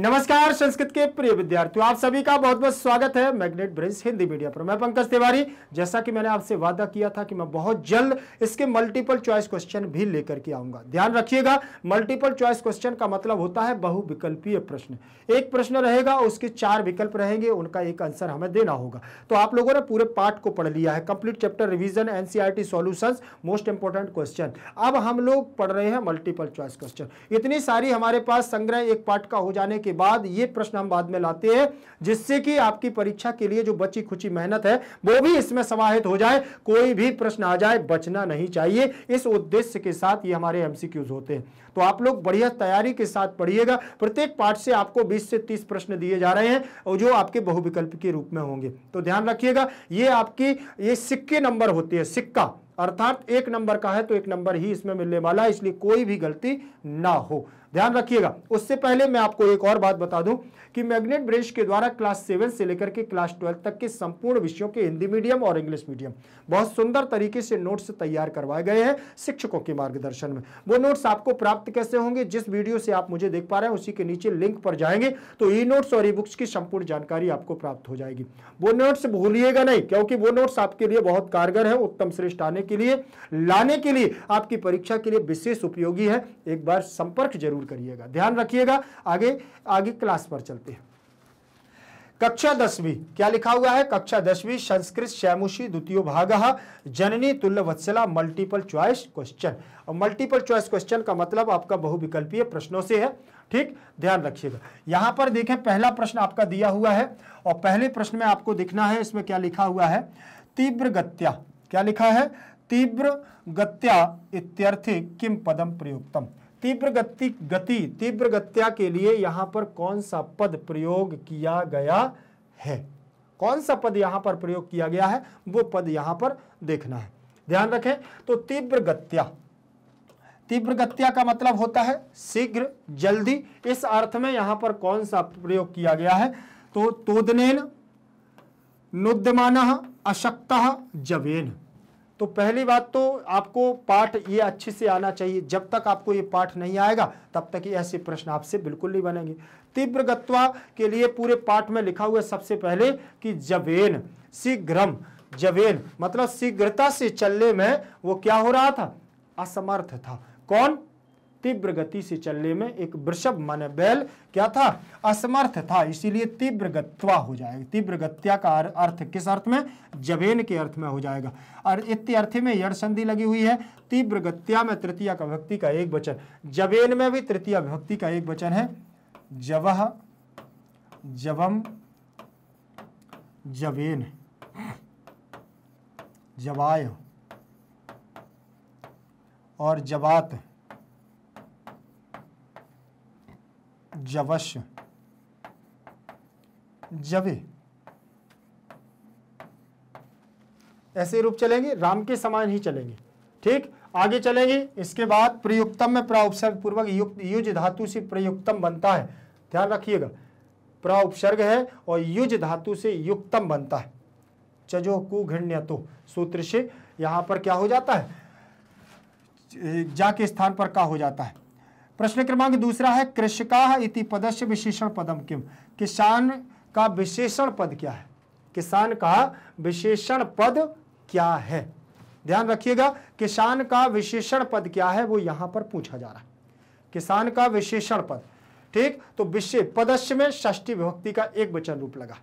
नमस्कार संस्कृत के प्रिय विद्यार्थियों आप सभी का बहुत बहुत स्वागत है मैग्नेट ब्रिज हिंदी मीडिया पर मैं पंकज तिवारी जैसा कि मैंने आपसे वादा किया था कि मैं बहुत जल्द इसके मल्टीपल चॉइस क्वेश्चन भी लेकर के आऊंगा ध्यान रखिएगा मल्टीपल चॉइस क्वेश्चन का मतलब होता है बहुविकल्पीय प्रश्न एक प्रश्न रहेगा उसके चार विकल्प रहेंगे उनका एक आंसर हमें देना होगा तो आप लोगों ने पूरे पार्ट को पढ़ लिया है complete chapter revision NCERT solution most important question अब हम लोग पढ़ रहे हैं मल्टीपल चॉइस क्वेश्चन इतनी सारी हमारे पास संग्रह एक पार्ट का हो जाने के के बाद ये प्रश्न हम बाद में लाते हैं जिससे कि आपकी परीक्षा के लिए जो बची खुची मेहनत है वो भी इसमें समाहित हो जाए कोई भी प्रश्न आ जाए बचना नहीं चाहिए इस उद्देश्य के साथ ये हमारे एमसीक्यूज होते हैं तो आप लोग बढ़िया तैयारी के साथ पढ़िएगा प्रत्येक पाठ से आपको 20 से 30 प्रश्न दिए जा रहे हैं और जो आपके बहुविकल्प के रूप में होंगे तो ध्यान रखिएगा ये आपकी ये सिक्के नंबर होते हैं सिक्का अर्थात एक नंबर का है तो एक नंबर ही इसमें मिलने वाला है इसलिए कोई भी गलती ना हो ध्यान रखिएगा उससे पहले मैं आपको एक और बात बता दूं कि मैग्नेट ब्रेश के द्वारा क्लास सेवन से लेकर के क्लास ट्वेल्व तक के संपूर्ण विषयों के हिंदी मीडियम और इंग्लिश मीडियम बहुत सुंदर तरीके से नोट्स तैयार करवाए गए हैं शिक्षकों के मार्गदर्शन में वो नोट्स आपको प्राप्त कैसे होंगे जिस वीडियो से आप मुझे देख पा रहे हैं उसी के नीचे लिंक पर जाएंगे तो ई नोट्स और ई बुक्स की संपूर्ण जानकारी आपको प्राप्त हो जाएगी वो नोट्स भूलिएगा नहीं क्योंकि वो नोट्स आपके लिए बहुत कारगर है उत्तम श्रेष्ठ आने के लिए लाने के लिए आपकी परीक्षा के लिए विशेष उपयोगी है एक बार संपर्क जरूर जरूर करिएगा ध्यान रखिएगा आगे आगे क्लास पर चलते हैं कक्षा दसवीं क्या लिखा हुआ है कक्षा दसवीं संस्कृत श्यामुषी द्वितीय भाग जननी तुल्य वत्सला मल्टीपल चॉइस क्वेश्चन और मल्टीपल चॉइस क्वेश्चन का मतलब आपका बहुविकल्पीय प्रश्नों से है ठीक ध्यान रखिएगा यहां पर देखें पहला प्रश्न आपका दिया हुआ है और पहले प्रश्न में आपको दिखना है इसमें क्या लिखा हुआ है तीव्र गत्या क्या लिखा है तीव्र गत्या इत्यर्थ किम पदम प्रयुक्तम तीव्र गति गति तीव्र गत्या के लिए यहां पर कौन सा पद प्रयोग किया गया है कौन सा पद यहां पर प्रयोग किया गया है वो पद यहां पर देखना है ध्यान रखें तो तीव्र गत्या तीव्र गत्या का मतलब होता है शीघ्र जल्दी इस अर्थ में यहां पर कौन सा प्रयोग किया गया है तो तोदनेन नुद्यमान अशक्त जवेन तो पहली बात तो आपको पाठ ये अच्छे से आना चाहिए जब तक आपको ये पाठ नहीं आएगा तब तक ये ऐसे प्रश्न आपसे बिल्कुल नहीं बनेंगे तीव्र गत्वा के लिए पूरे पाठ में लिखा हुआ सबसे पहले कि जवेन शीघ्रम जवेन मतलब शीघ्रता से चलने में वो क्या हो रहा था असमर्थ था कौन तीव्र गति से चलने में एक वृषभ मन बैल क्या था असमर्थ था इसीलिए तीव्र गत्वा हो जाएगा तीव्र गत्या का अर्थ किस अर्थ में जबेन के अर्थ में हो जाएगा और इत्य अर्थ में यड़ संधि लगी हुई है तीव्र गत्या में तृतीय का भक्ति का एक वचन जबेन में भी तृतीय भक्ति का एक वचन है जवह जवम जबेन जवाय और जवात जवश जवे ऐसे रूप चलेंगे राम के समान ही चलेंगे ठीक आगे चलेंगे इसके बाद प्रयुक्तम में प्राउपसर्ग पूर्वक युक्त युज धातु से प्रयुक्तम बनता है ध्यान रखिएगा प्राउपसर्ग है और युज धातु से युक्तम बनता है चजो कु तो सूत्र से यहां पर क्या हो जाता है जा के स्थान पर का हो जाता है प्रश्न क्रमांक दूसरा है कृषका इति पदस्य विशेषण पदम किम किसान का विशेषण पद क्या है किसान का विशेषण पद क्या है ध्यान रखिएगा किसान का विशेषण पद क्या है वो यहां पर पूछा जा रहा है किसान का विशेषण पद ठीक तो विशेष पदस्य में षष्ठी विभक्ति का एक वचन रूप लगा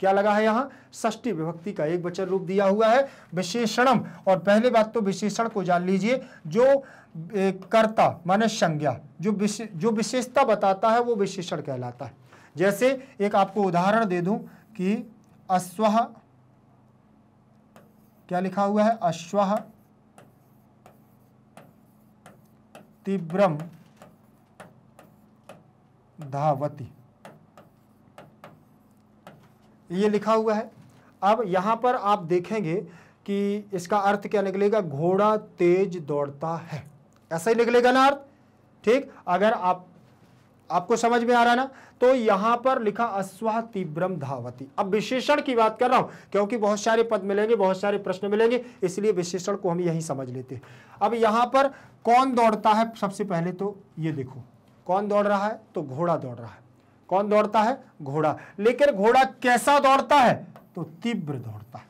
क्या लगा है यहाँ ष्टी विभक्ति का एक वचन रूप दिया हुआ है विशेषणम और पहली बात तो विशेषण को जान लीजिए जो कर्ता माने संज्ञा जो जो विशेषता बताता है वो विशेषण कहलाता है जैसे एक आपको उदाहरण दे दूं कि अश्व क्या लिखा हुआ है अश्व तीव्रम धावती ये लिखा हुआ है अब यहाँ पर आप देखेंगे कि इसका अर्थ क्या निकलेगा घोड़ा तेज दौड़ता है ऐसा ही निकलेगा ना अर्थ ठीक अगर आप आपको समझ में आ रहा है ना तो यहां पर लिखा अश्वा तीव्रम धावती अब विशेषण की बात कर रहा हूं क्योंकि बहुत सारे पद मिलेंगे बहुत सारे प्रश्न मिलेंगे इसलिए विशेषण को हम यही समझ लेते हैं अब यहां पर कौन दौड़ता है सबसे पहले तो ये देखो कौन दौड़ रहा है तो घोड़ा दौड़ रहा है कौन दौड़ता है घोड़ा लेकिन घोड़ा कैसा दौड़ता है तो तीव्र दौड़ता है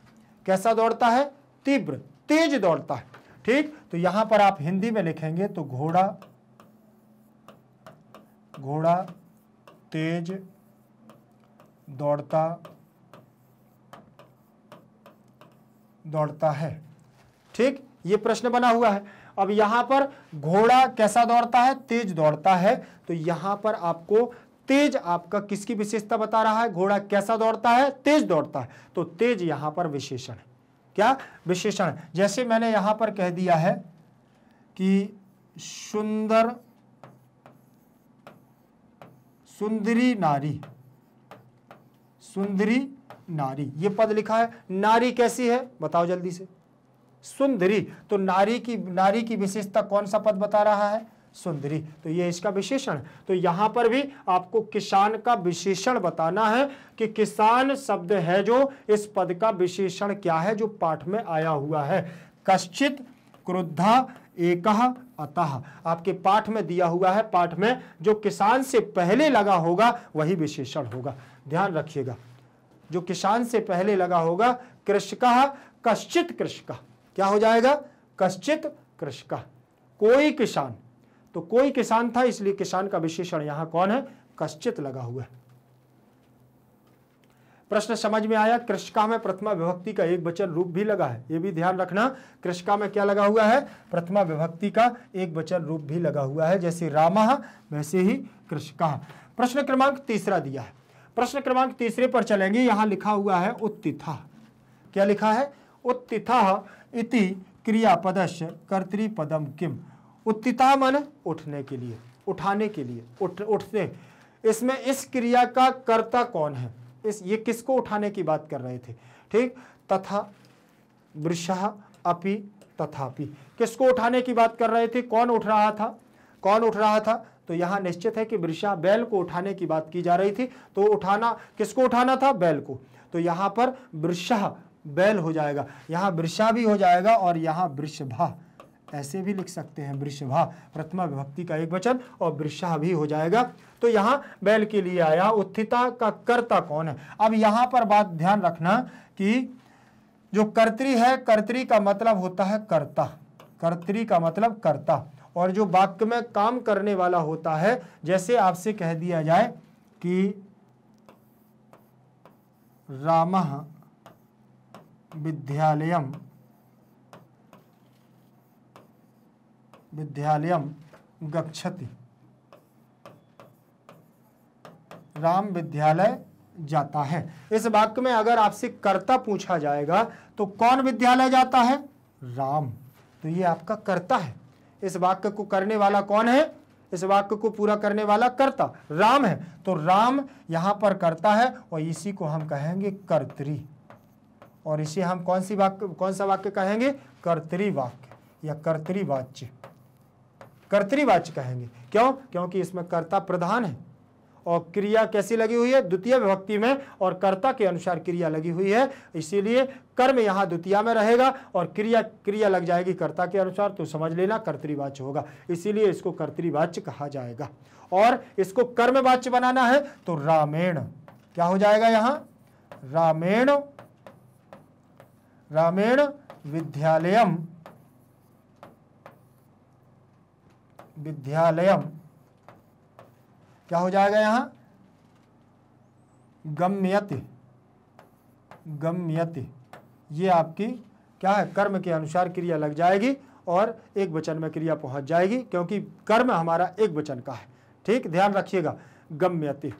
कैसा दौड़ता है तीव्र तेज दौड़ता है ठीक तो यहां पर आप हिंदी में लिखेंगे तो घोड़ा घोड़ा तेज दौड़ता दौड़ता है ठीक ये प्रश्न बना हुआ है अब यहां पर घोड़ा कैसा दौड़ता है तेज दौड़ता है तो यहां पर आपको तेज आपका किसकी विशेषता बता रहा है घोड़ा कैसा दौड़ता है तेज दौड़ता है तो तेज यहां पर विशेषण है क्या विशेषण जैसे मैंने यहां पर कह दिया है कि सुंदर सुंदरी नारी सुंदरी नारी ये पद लिखा है नारी कैसी है बताओ जल्दी से सुंदरी तो नारी की नारी की विशेषता कौन सा पद बता रहा है सुंदरी तो ये इसका विशेषण तो यहां पर भी आपको किसान का विशेषण बताना है कि किसान शब्द है जो इस पद का विशेषण क्या है जो पाठ में आया हुआ है कश्चित क्रुद्धा एक अतः आपके पाठ में दिया हुआ है पाठ में जो किसान से पहले लगा होगा वही विशेषण होगा ध्यान रखिएगा जो किसान से पहले लगा होगा कृषक कश्चित कृषक क्या हो जाएगा कश्चित कृषक कोई किसान तो कोई किसान था इसलिए किसान का विशेषण यहां कौन है कश्चित लगा हुआ है प्रश्न समझ में आया कृषिका में प्रथमा विभक्ति का एक वचन रूप भी लगा है ये भी ध्यान रखना कृषिका में क्या लगा हुआ है प्रथमा विभक्ति का एक वचन रूप भी लगा हुआ है जैसे रामा वैसे ही कृषिका प्रश्न क्रमांक तीसरा दिया है प्रश्न क्रमांक तीसरे पर चलेंगे यहां लिखा हुआ है उत्तिथा क्या लिखा है उत्तिथा इति क्रियापदश कर्तृपदम किम उत्तिता मन उठने के लिए उठाने के लिए उठ उठने इसमें इस क्रिया का कर्ता कौन है इस ये किसको उठाने की बात कर रहे थे ठीक तथा वृषा अपि तथापि किसको उठाने की बात कर रहे थे कौन उठ रहा था कौन उठ रहा था तो यहां निश्चित है कि वृषा बैल को उठाने की बात की जा रही थी तो उठाना किसको उठाना था बैल को तो यहां पर वृषा बैल हो जाएगा यहां वृषा भी हो जाएगा और यहां वृषभा ऐसे भी लिख सकते हैं वृषभा प्रथमा विभक्ति का एक वचन और वृषा भी हो जाएगा तो यहाँ बैल के लिए आया उत्थिता का कर्ता कौन है अब यहाँ पर बात ध्यान रखना कि जो कर्त्री है कर्त्री का मतलब होता है कर्ता कर्त्री का मतलब कर्ता और जो वाक्य में काम करने वाला होता है जैसे आपसे कह दिया जाए कि राम विद्यालयम विद्यालय गच्छति राम विद्यालय जाता है इस वाक्य में अगर आपसे कर्ता पूछा जाएगा तो कौन विद्यालय जाता है राम तो ये आपका कर्ता है इस वाक्य को करने वाला कौन है इस वाक्य को पूरा करने वाला कर्ता राम है तो राम यहां पर करता है और इसी को हम कहेंगे कर्तरी और इसे हम कौन सी वाक्य कौन सा वाक्य कहेंगे कर्तरी वाक्य या कर्तरी वाच्य कर्तरीवाच्य कहेंगे क्यों क्योंकि इसमें कर्ता प्रधान है और क्रिया कैसी लगी हुई है द्वितीय विभक्ति में और कर्ता के अनुसार क्रिया लगी हुई है इसीलिए कर्म यहाँ द्वितीय में रहेगा और क्रिया क्रिया लग जाएगी कर्ता के अनुसार तो समझ लेना कर्तरीवाच्य होगा इसीलिए इसको कर्तरीवाच्य कहा जाएगा और इसको कर्मवाच्य बनाना है तो रामेण क्या हो जाएगा यहाँ रामेण रामेण विद्यालयम विद्यालयम क्या हो जाएगा यहां गम्यति गम्यति ये आपकी क्या है कर्म के अनुसार क्रिया लग जाएगी और एक वचन में क्रिया पहुंच जाएगी क्योंकि कर्म हमारा एक वचन का है ठीक ध्यान रखिएगा गम्यति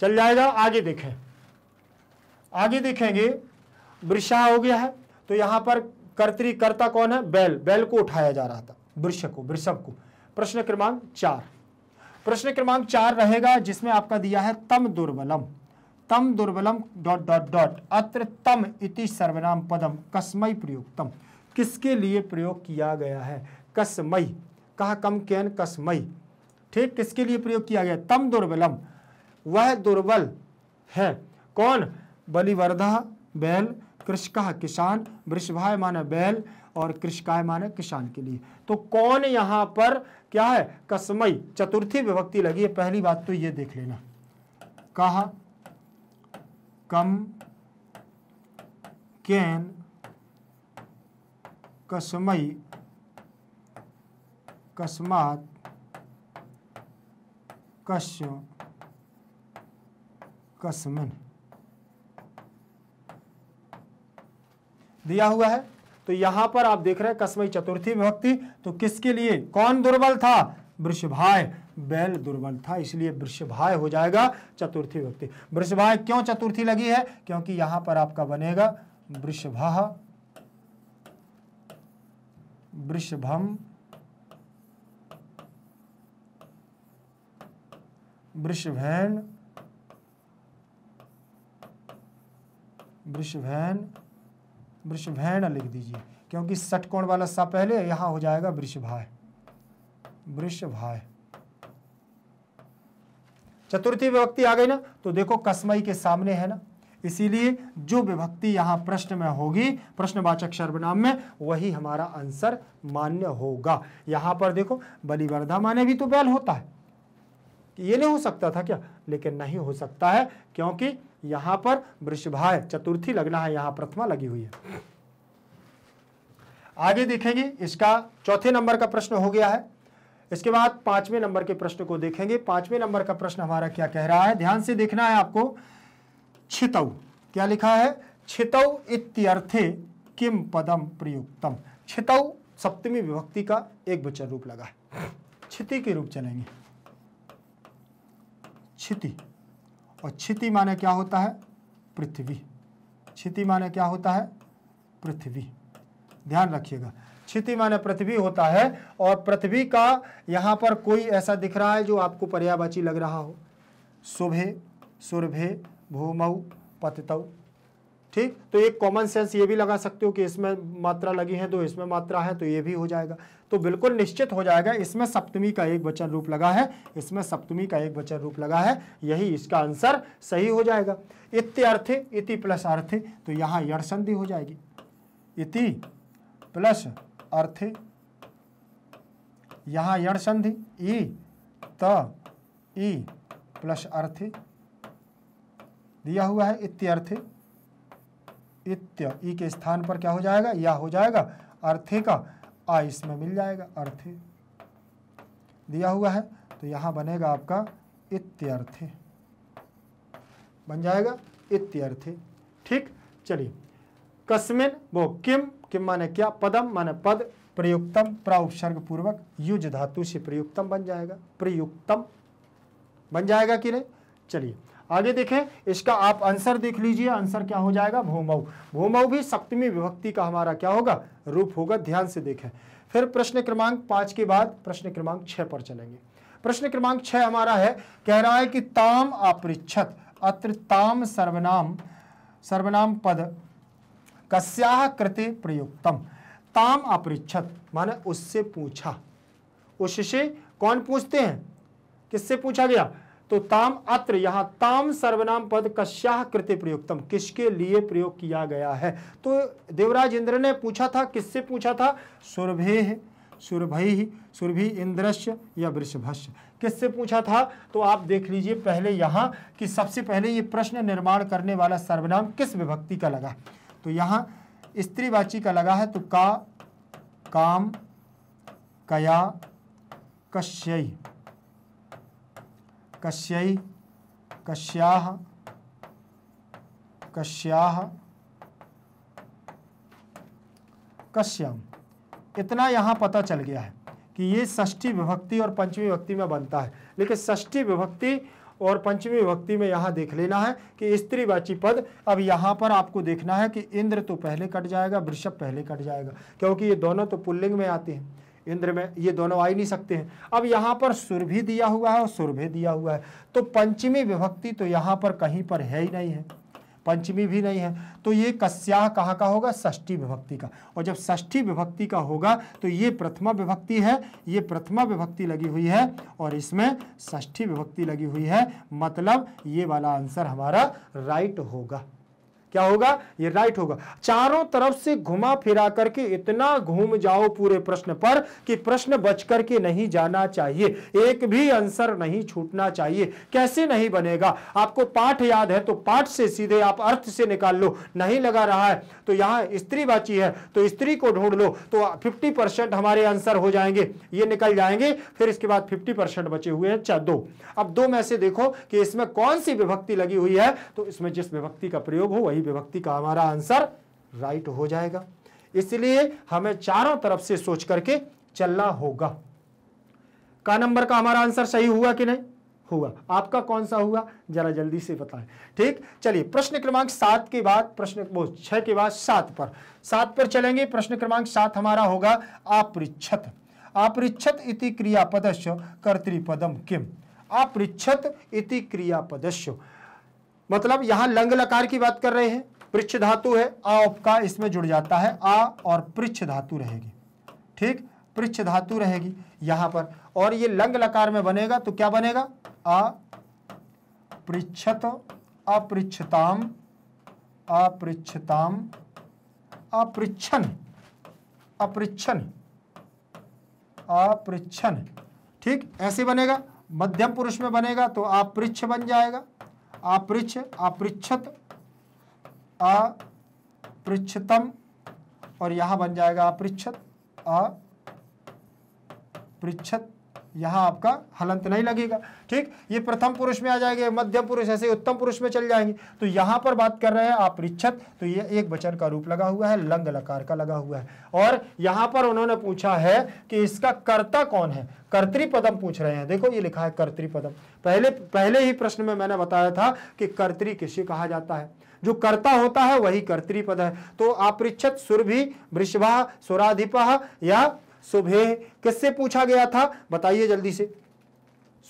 चल जाएगा आगे देखें आगे देखेंगे वृषा हो गया है तो यहां पर कर्तिकर्ता कौन है बैल बैल को उठाया जा रहा था वृक्ष को वृषभ को प्रश्न क्रमांक चार प्रश्न क्रमांक चार रहेगा जिसमें आपका दिया है तम दुर्बलम तम दुर्बलम डॉट डॉट डॉट अत्र तम इति सर्वनाम पदम कसमय प्रयुक्तम किसके लिए प्रयोग किया गया है कसमय कहा कम कैन कसमय ठीक किसके लिए प्रयोग किया गया तम दुर्बलम वह दुर्बल है कौन बलिवर्धा बैल कृषक किसान वृषभाय माने बैल और कृषकाय माने किसान के लिए तो कौन यहाँ पर क्या है कसमई चतुर्थी विभक्ति लगी है पहली बात तो ये देख लेना कहा कम कैन कसमई कस्मात कश कसमन दिया हुआ है तो यहां पर आप देख रहे हैं कसमई चतुर्थी विभक्ति तो किसके लिए कौन दुर्बल था वृषभाय बैल दुर्बल था इसलिए वृषभाय हो जाएगा चतुर्थी विभक्ति वृषभाय क्यों चतुर्थी लगी है क्योंकि यहां पर आपका बनेगा वृषभा वृषभम वृषभन वृषभैन वृषभैण लिख दीजिए क्योंकि सटकोण वाला सा पहले यहां हो जाएगा वृषभाय वृषभाय चतुर्थी विभक्ति आ गई ना तो देखो कसमई के सामने है ना इसीलिए जो विभक्ति यहां प्रश्न में होगी प्रश्नवाचक सर्वनाम में वही हमारा आंसर मान्य होगा यहां पर देखो बलिवर्धा माने भी तो बैल होता है ये नहीं हो सकता था क्या लेकिन नहीं हो सकता है क्योंकि यहां पर वृषभा चतुर्थी लगना है यहां प्रथमा लगी हुई है आगे देखेंगे इसका चौथे नंबर का प्रश्न हो गया है इसके बाद पांचवें नंबर के प्रश्न को देखेंगे पांचवें नंबर का प्रश्न हमारा क्या कह रहा है ध्यान से देखना है आपको छितऊ क्या लिखा है छितऊ इत्यर्थे किम पदम प्रयुक्तम छितऊ सप्तमी विभक्ति का एक वचन रूप लगा है छिति के रूप चलेंगे छिति और क्षिति माने क्या होता है पृथ्वी क्षिति माने क्या होता है पृथ्वी ध्यान रखिएगा क्षिति माने पृथ्वी होता है और पृथ्वी का यहां पर कोई ऐसा दिख रहा है जो आपको पर्यावाची लग रहा हो शुभे सुरभे भूमऊ पतितऊ ठीक तो एक कॉमन सेंस ये भी लगा सकते हो कि इसमें मात्रा लगी है तो इसमें मात्रा है तो ये भी हो जाएगा तो बिल्कुल निश्चित हो जाएगा इसमें सप्तमी का एक वचन रूप लगा है इसमें सप्तमी का एक वचन रूप लगा है यही इसका आंसर सही हो जाएगा अर्थ इति प्लस अर्थ तो यहाँ यड़ संधि हो जाएगी इति प्लस अर्थ यहाँ यड़ संधि ई त ई प्लस अर्थ दिया हुआ है अर्थ इत्य ई के स्थान पर क्या हो जाएगा या हो जाएगा अर्थे का आ इसमें मिल जाएगा अर्थे दिया हुआ है तो यहां बनेगा आपका इत्यर्थे बन जाएगा इत्यर्थे ठीक चलिए कस्मिन वो किम किम माने क्या पदम माने पद प्रयुक्तम प्राउपसर्ग पूर्वक युज धातु से प्रयुक्तम बन जाएगा प्रयुक्तम बन जाएगा कि नहीं चलिए आगे देखें इसका आप आंसर देख लीजिए आंसर क्या हो जाएगा भूमऊ भूमऊ भी सप्तमी विभक्ति का हमारा क्या होगा रूप होगा ध्यान से देखें फिर प्रश्न क्रमांक पांच के बाद प्रश्न क्रमांक छह पर चलेंगे प्रश्न क्रमांक छह हमारा है कह रहा है कि ताम अपृच्छत अत्र ताम सर्वनाम सर्वनाम पद कस्या कृते प्रयुक्तम ताम अपृच्छत माने उससे पूछा उससे कौन पूछते हैं किससे पूछा गया तो ताम अत्र यहां ताम सर्वनाम पद कश्या कृत्य प्रयुक्तम किसके लिए प्रयोग किया गया है तो देवराज इंद्र ने पूछा था किससे पूछा था सुरभे सुरभई सुरभि इंद्रश्य या वृषभश्य किससे पूछा था तो आप देख लीजिए पहले यहां कि सबसे पहले ये प्रश्न निर्माण करने वाला सर्वनाम किस विभक्ति का लगा तो यहां स्त्रीवाची का लगा है तो का काम कया कश्यय कश्य कश्या कश्या कश्यम इतना यहाँ पता चल गया है कि ये ष्ठी विभक्ति और पंचमी विभक्ति में बनता है लेकिन ष्ठी विभक्ति और पंचमी विभक्ति में यहाँ देख लेना है कि स्त्रीवाची पद अब यहाँ पर आपको देखना है कि इंद्र तो पहले कट जाएगा वृषभ पहले कट जाएगा क्योंकि ये दोनों तो पुल्लिंग में आते हैं इंद्र में ये दोनों आ ही नहीं सकते हैं अब यहाँ पर सुर भी दिया हुआ है और सुर भी दिया हुआ है तो पंचमी विभक्ति तो यहाँ पर कहीं पर है ही नहीं है पंचमी भी नहीं है तो ये कस्याह कहाँ का होगा षष्ठी विभक्ति का और जब षष्ठी विभक्ति का होगा तो ये प्रथमा विभक्ति है ये प्रथमा विभक्ति लगी हुई है और इसमें षष्ठी विभक्ति लगी हुई है मतलब ये वाला आंसर हमारा राइट होगा क्या होगा ये राइट होगा चारों तरफ से घुमा फिरा करके इतना घूम जाओ पूरे प्रश्न पर कि प्रश्न बच करके नहीं जाना चाहिए एक भी आंसर नहीं छूटना चाहिए कैसे नहीं बनेगा आपको पाठ याद है तो पाठ से सीधे आप अर्थ से निकाल लो नहीं लगा रहा है तो यहां स्त्री बाची है तो स्त्री को ढूंढ लो तो फिफ्टी परसेंट हमारे आंसर हो जाएंगे ये निकल जाएंगे फिर इसके बाद फिफ्टी परसेंट बचे हुए हैं चार अच्छा, दो अब दो में से देखो कि इसमें कौन सी विभक्ति लगी हुई है तो इसमें जिस विभक्ति का प्रयोग हो वही विभक्ति का हमारा आंसर राइट हो जाएगा इसलिए हमें चारों तरफ से सोच करके चलना होगा का नंबर का हमारा आंसर सही हुआ कि नहीं हुआ आपका कौन सा हुआ जरा जल्दी से बताएं ठीक चलिए प्रश्न क्रमांक सात के बाद प्रश्न छह के बाद सात पर सात पर चलेंगे प्रश्न क्रमांक सात हमारा होगा अपृच्छत अपृच्छत इति क्रियापदस्य कर्तृपदम किम अपृच्छत इति क्रियापदस्य मतलब यहां लंग लकार की बात कर रहे हैं पृच्छ धातु है आ उपका इसमें जुड़ जाता है आ और पृच्छ धातु रहेगी ठीक पृच्छ धातु रहेगी यहां पर और ये लंग लकार में बनेगा तो क्या बनेगा आ पृछत अपृछताम अपृछताम अपृछन अपृछन अपृछन ठीक ऐसे बनेगा मध्यम पुरुष में बनेगा तो आप बन जाएगा अपृछ अपृछत अपृछतम और यहां बन जाएगा अपृक्षत अपृछत यहाँ आपका हलंत नहीं लगेगा ठीक ये प्रथम पुरुष में आ जाएंगे मध्यम पुरुष ऐसे उत्तम पुरुष में चल जाएंगे तो यहाँ पर बात कर रहे हैं आप रिच्छत तो ये एक वचन का रूप लगा हुआ है लंग लकार का लगा हुआ है और यहाँ पर उन्होंने पूछा है कि इसका कर्ता कौन है कर्तृपदम पूछ रहे हैं देखो ये लिखा है कर्तृपदम पहले पहले ही प्रश्न में मैंने बताया था कि कर्तरी किसे कहा जाता है जो कर्ता होता है वही कर्तृपद है तो आपृक्षत सुरभि वृषभा स्वराधिप या सुबह किससे पूछा गया था बताइए जल्दी से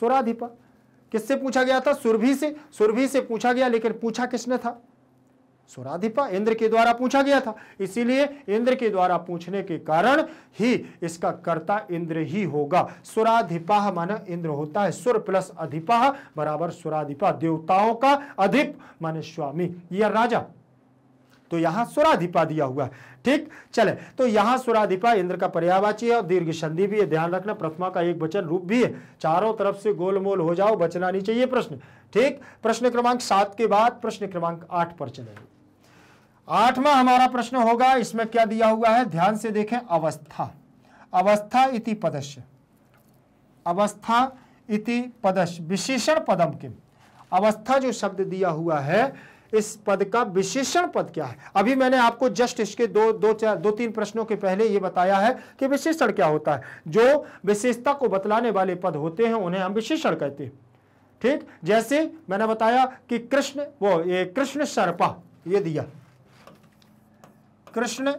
सुराधिपा किससे पूछा गया था सुरभि से सुरभि से पूछा गया लेकिन पूछा किसने था सुराधिपा इंद्र के द्वारा पूछा गया था इसीलिए इंद्र के द्वारा पूछने के कारण ही इसका कर्ता इंद्र ही होगा सुराधिपाह माने इंद्र होता है सुर प्लस अधिपाह बराबर सुराधिपा देवताओं का अधिप माने स्वामी या राजा तो यहाँ सुराधिपा दिया हुआ है ठीक चले तो यहाँ सुराधिपा इंद्र का पर्यावाची है और दीर्घ संधि भी है ध्यान रखना प्रथमा का एक वचन रूप भी है चारों तरफ से गोलमोल हो जाओ बचना नहीं चाहिए प्रश्न ठीक प्रश्न क्रमांक सात के बाद प्रश्न क्रमांक आठ पर चलेंगे आठवां हमारा प्रश्न होगा इसमें क्या दिया हुआ है ध्यान से देखें अवस्था अवस्था इति पदस्य अवस्था इति पदस्य विशेषण पदम के अवस्था जो शब्द दिया हुआ है इस पद का विशेषण पद क्या है अभी मैंने आपको जस्ट इसके दो दो चार दो तीन प्रश्नों के पहले यह बताया है कि विशेषण क्या होता है जो विशेषता को बतलाने वाले पद होते हैं उन्हें हम विशेषण कहते हैं ठीक जैसे मैंने बताया कि कृष्ण वो ये कृष्ण सर्पा ये दिया कृष्ण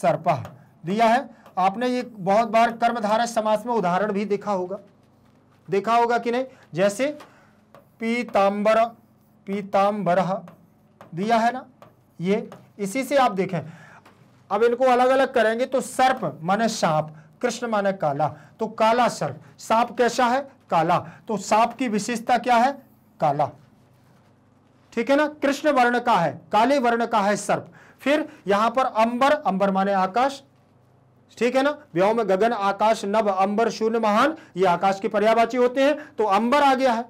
सर्पा दिया है आपने ये बहुत बार कर्मधारा समास में उदाहरण भी देखा होगा देखा होगा कि नहीं जैसे पीताम्बर पीताम्बर दिया है ना ये इसी से आप देखें अब इनको अलग अलग करेंगे तो सर्प माने सांप कृष्ण माने काला तो काला सर्प सांप कैसा है काला तो सांप की विशेषता क्या है काला ठीक है ना कृष्ण वर्ण का है काले वर्ण का है सर्प फिर यहां पर अंबर अंबर माने आकाश ठीक है ना में गगन आकाश नभ अंबर शून्य महान ये आकाश के पर्यावाची होते हैं तो अंबर आ गया है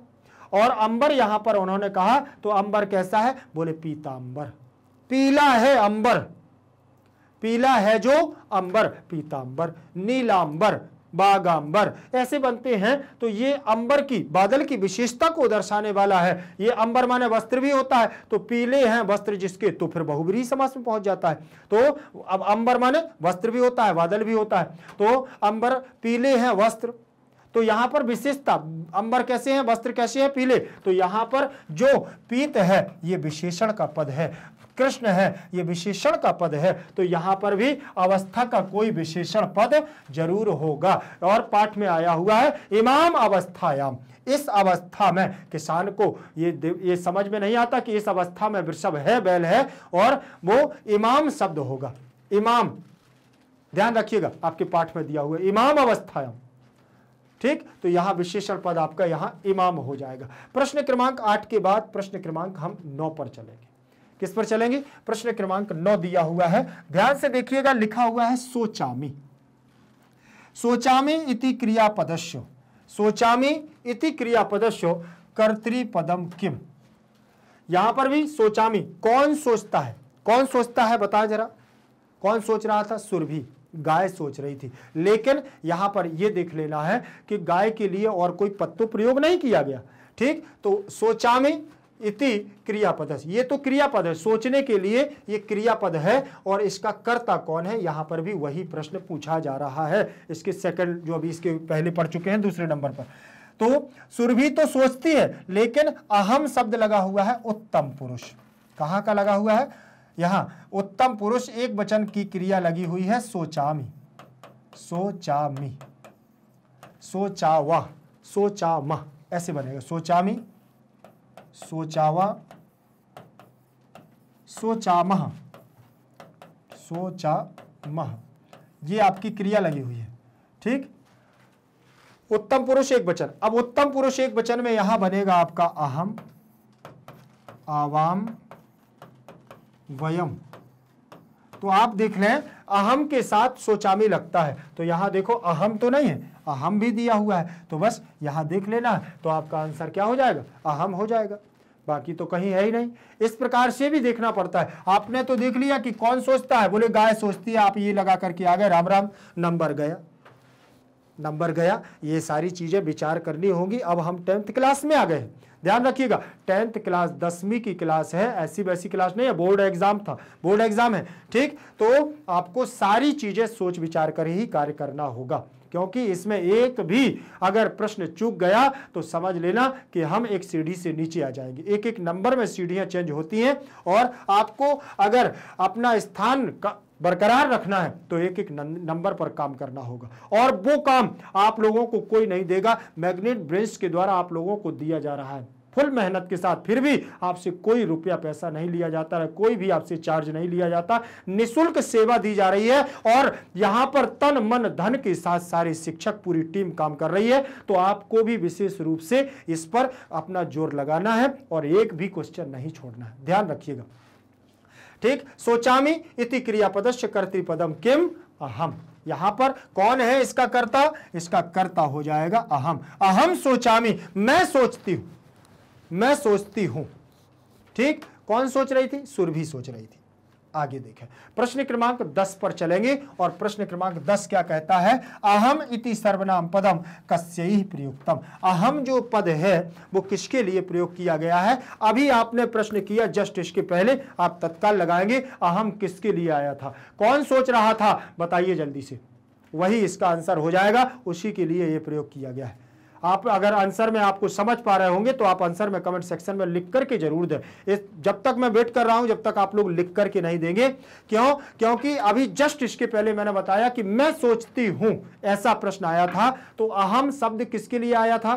और अंबर यहां पर उन्होंने कहा तो अंबर कैसा है बोले पीता अंबर पीला है अंबर पीला है जो अंबर पीतांबर नीलांबर बागांबर ऐसे बनते हैं तो ये अंबर की बादल की विशेषता को दर्शाने वाला है ये अंबर माने वस्त्र भी होता है तो पीले हैं वस्त्र जिसके तो फिर बहुबरी समास में पहुंच जाता है तो अब अंबर माने वस्त्र भी होता है बादल भी होता है तो अंबर पीले हैं वस्त्र तो यहां पर विशेषता अंबर कैसे हैं वस्त्र कैसे हैं पीले तो यहां पर जो पीत है ये विशेषण का पद है कृष्ण है ये विशेषण का पद है तो यहाँ पर भी अवस्था का कोई विशेषण पद जरूर होगा और पाठ में आया हुआ है इमाम अवस्थायाम इस अवस्था में किसान को ये ये समझ में नहीं आता कि इस अवस्था में वृषभ है बैल है और वो इमाम शब्द होगा इमाम ध्यान रखिएगा आपके पाठ में दिया हुआ इमाम अवस्थायाम ठीक तो यहाँ विशेषण पद आपका यहां इमाम हो जाएगा प्रश्न क्रमांक आठ के बाद प्रश्न क्रमांक हम नौ पर चलेंगे किस पर चलेंगे प्रश्न क्रमांक नौ दिया हुआ है ध्यान से देखिएगा लिखा हुआ है सोचामी सोचामी इति क्रियापदस्य सोचामी इति क्रियापदस्य कर्तृपदम किम यहां पर भी सोचामी कौन सोचता है कौन सोचता है बताया जरा कौन सोच रहा था सुरभि गाय सोच रही थी लेकिन यहां पर यह देख लेना है कि गाय के लिए और कोई पत्तो प्रयोग नहीं किया गया ठीक तो में इति क्रियापद ये तो क्रियापद है सोचने के लिए ये क्रियापद है और इसका कर्ता कौन है यहां पर भी वही प्रश्न पूछा जा रहा है इसके सेकंड जो अभी इसके पहले पढ़ चुके हैं दूसरे नंबर पर तो सुरभि तो सोचती है लेकिन अहम शब्द लगा हुआ है उत्तम पुरुष कहां का लगा हुआ है यहां उत्तम पुरुष एक वचन की क्रिया लगी हुई है सोचामी सोचामी सोचावा सोचामा ऐसे बनेगा सोचामी सोचावा सोचामह सोचामह ये आपकी क्रिया लगी हुई है ठीक उत्तम पुरुष एक वचन अब उत्तम पुरुष एक वचन में यहां बनेगा आपका अहम आवाम वयम तो आप देख लें अहम के साथ सोचामी लगता है तो यहां देखो अहम तो नहीं है अहम भी दिया हुआ है तो बस यहां देख लेना है तो आपका आंसर क्या हो जाएगा अहम हो जाएगा बाकी तो कहीं है ही नहीं इस प्रकार से भी देखना पड़ता है आपने तो देख लिया कि कौन सोचता है बोले गाय सोचती है आप ये लगा करके आ गए राम राम नंबर गया नंबर गया ये सारी चीज़ें विचार करनी होगी अब हम टेंथ क्लास में आ गए ध्यान रखिएगा टेंथ क्लास दसवीं की क्लास है ऐसी वैसी क्लास नहीं है बोर्ड एग्जाम था बोर्ड एग्जाम है ठीक तो आपको सारी चीजें सोच विचार कर ही कार्य करना होगा क्योंकि इसमें एक भी अगर प्रश्न चूक गया तो समझ लेना कि हम एक सीढ़ी से नीचे आ जाएंगे एक एक नंबर में सीढ़ियां चेंज होती हैं और आपको अगर अपना स्थान बरकरार रखना है तो एक एक नंबर पर काम करना होगा और वो काम आप लोगों को कोई नहीं देगा मैग्नेट ब्रेंच के द्वारा आप लोगों को दिया जा रहा है फुल मेहनत के साथ फिर भी आपसे कोई रुपया पैसा नहीं लिया जाता है कोई भी आपसे चार्ज नहीं लिया जाता निशुल्क सेवा दी जा रही है और यहाँ पर तन मन धन के साथ सारे शिक्षक पूरी टीम काम कर रही है तो आपको भी विशेष रूप से इस पर अपना जोर लगाना है और एक भी क्वेश्चन नहीं छोड़ना है ध्यान रखिएगा ठीक सोचामी इति क्रियापदस्य कर्तृपदम किम अहम यहां पर कौन है इसका कर्ता इसका कर्ता हो जाएगा अहम अहम सोचामी मैं सोचती हूं मैं सोचती हूं ठीक कौन सोच रही थी सुरभि सोच रही थी आगे देखें प्रश्न क्रमांक 10 पर चलेंगे और प्रश्न क्रमांक 10 क्या कहता है अहम इति सर्वनाम पदम कस्य प्रयुक्तम अहम जो पद है वो किसके लिए प्रयोग किया गया है अभी आपने प्रश्न किया जस्ट इसके पहले आप तत्काल लगाएंगे अहम किसके लिए आया था कौन सोच रहा था बताइए जल्दी से वही इसका आंसर हो जाएगा उसी के लिए यह प्रयोग किया गया है आप अगर आंसर में आपको समझ पा रहे होंगे तो आप आंसर में कमेंट सेक्शन में लिख करके जरूर दें जब तक मैं वेट कर रहा हूं जब तक आप लोग लिख करके नहीं देंगे क्यों क्योंकि अभी जस्ट इसके पहले मैंने बताया कि मैं सोचती हूं ऐसा प्रश्न आया था तो अहम शब्द किसके लिए आया था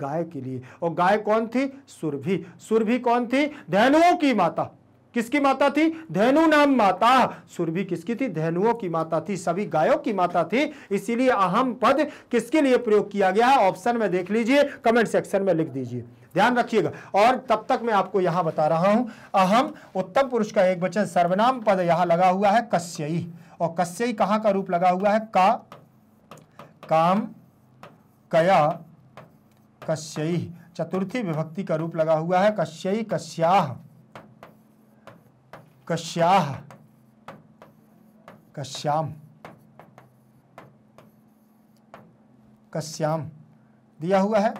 गाय के लिए और गाय कौन थी सुरभि सुरभि कौन थी धैनुओं की माता किसकी माता थी धैनु नाम माता सुरभि किसकी थी धैनुओं की माता थी सभी गायों की माता थी इसीलिए अहम पद किसके लिए प्रयोग किया गया है ऑप्शन में देख लीजिए कमेंट सेक्शन में लिख दीजिए ध्यान रखिएगा और तब तक मैं आपको यहां बता रहा हूं अहम उत्तम पुरुष का एक वचन सर्वनाम पद यहां लगा हुआ है कश्यई और कश्यई कहां का रूप लगा हुआ है का काम कया कश्यई चतुर्थी विभक्ति का रूप लगा हुआ है कश्यई कश्याह कश्या कश्याम कश्याम दिया हुआ है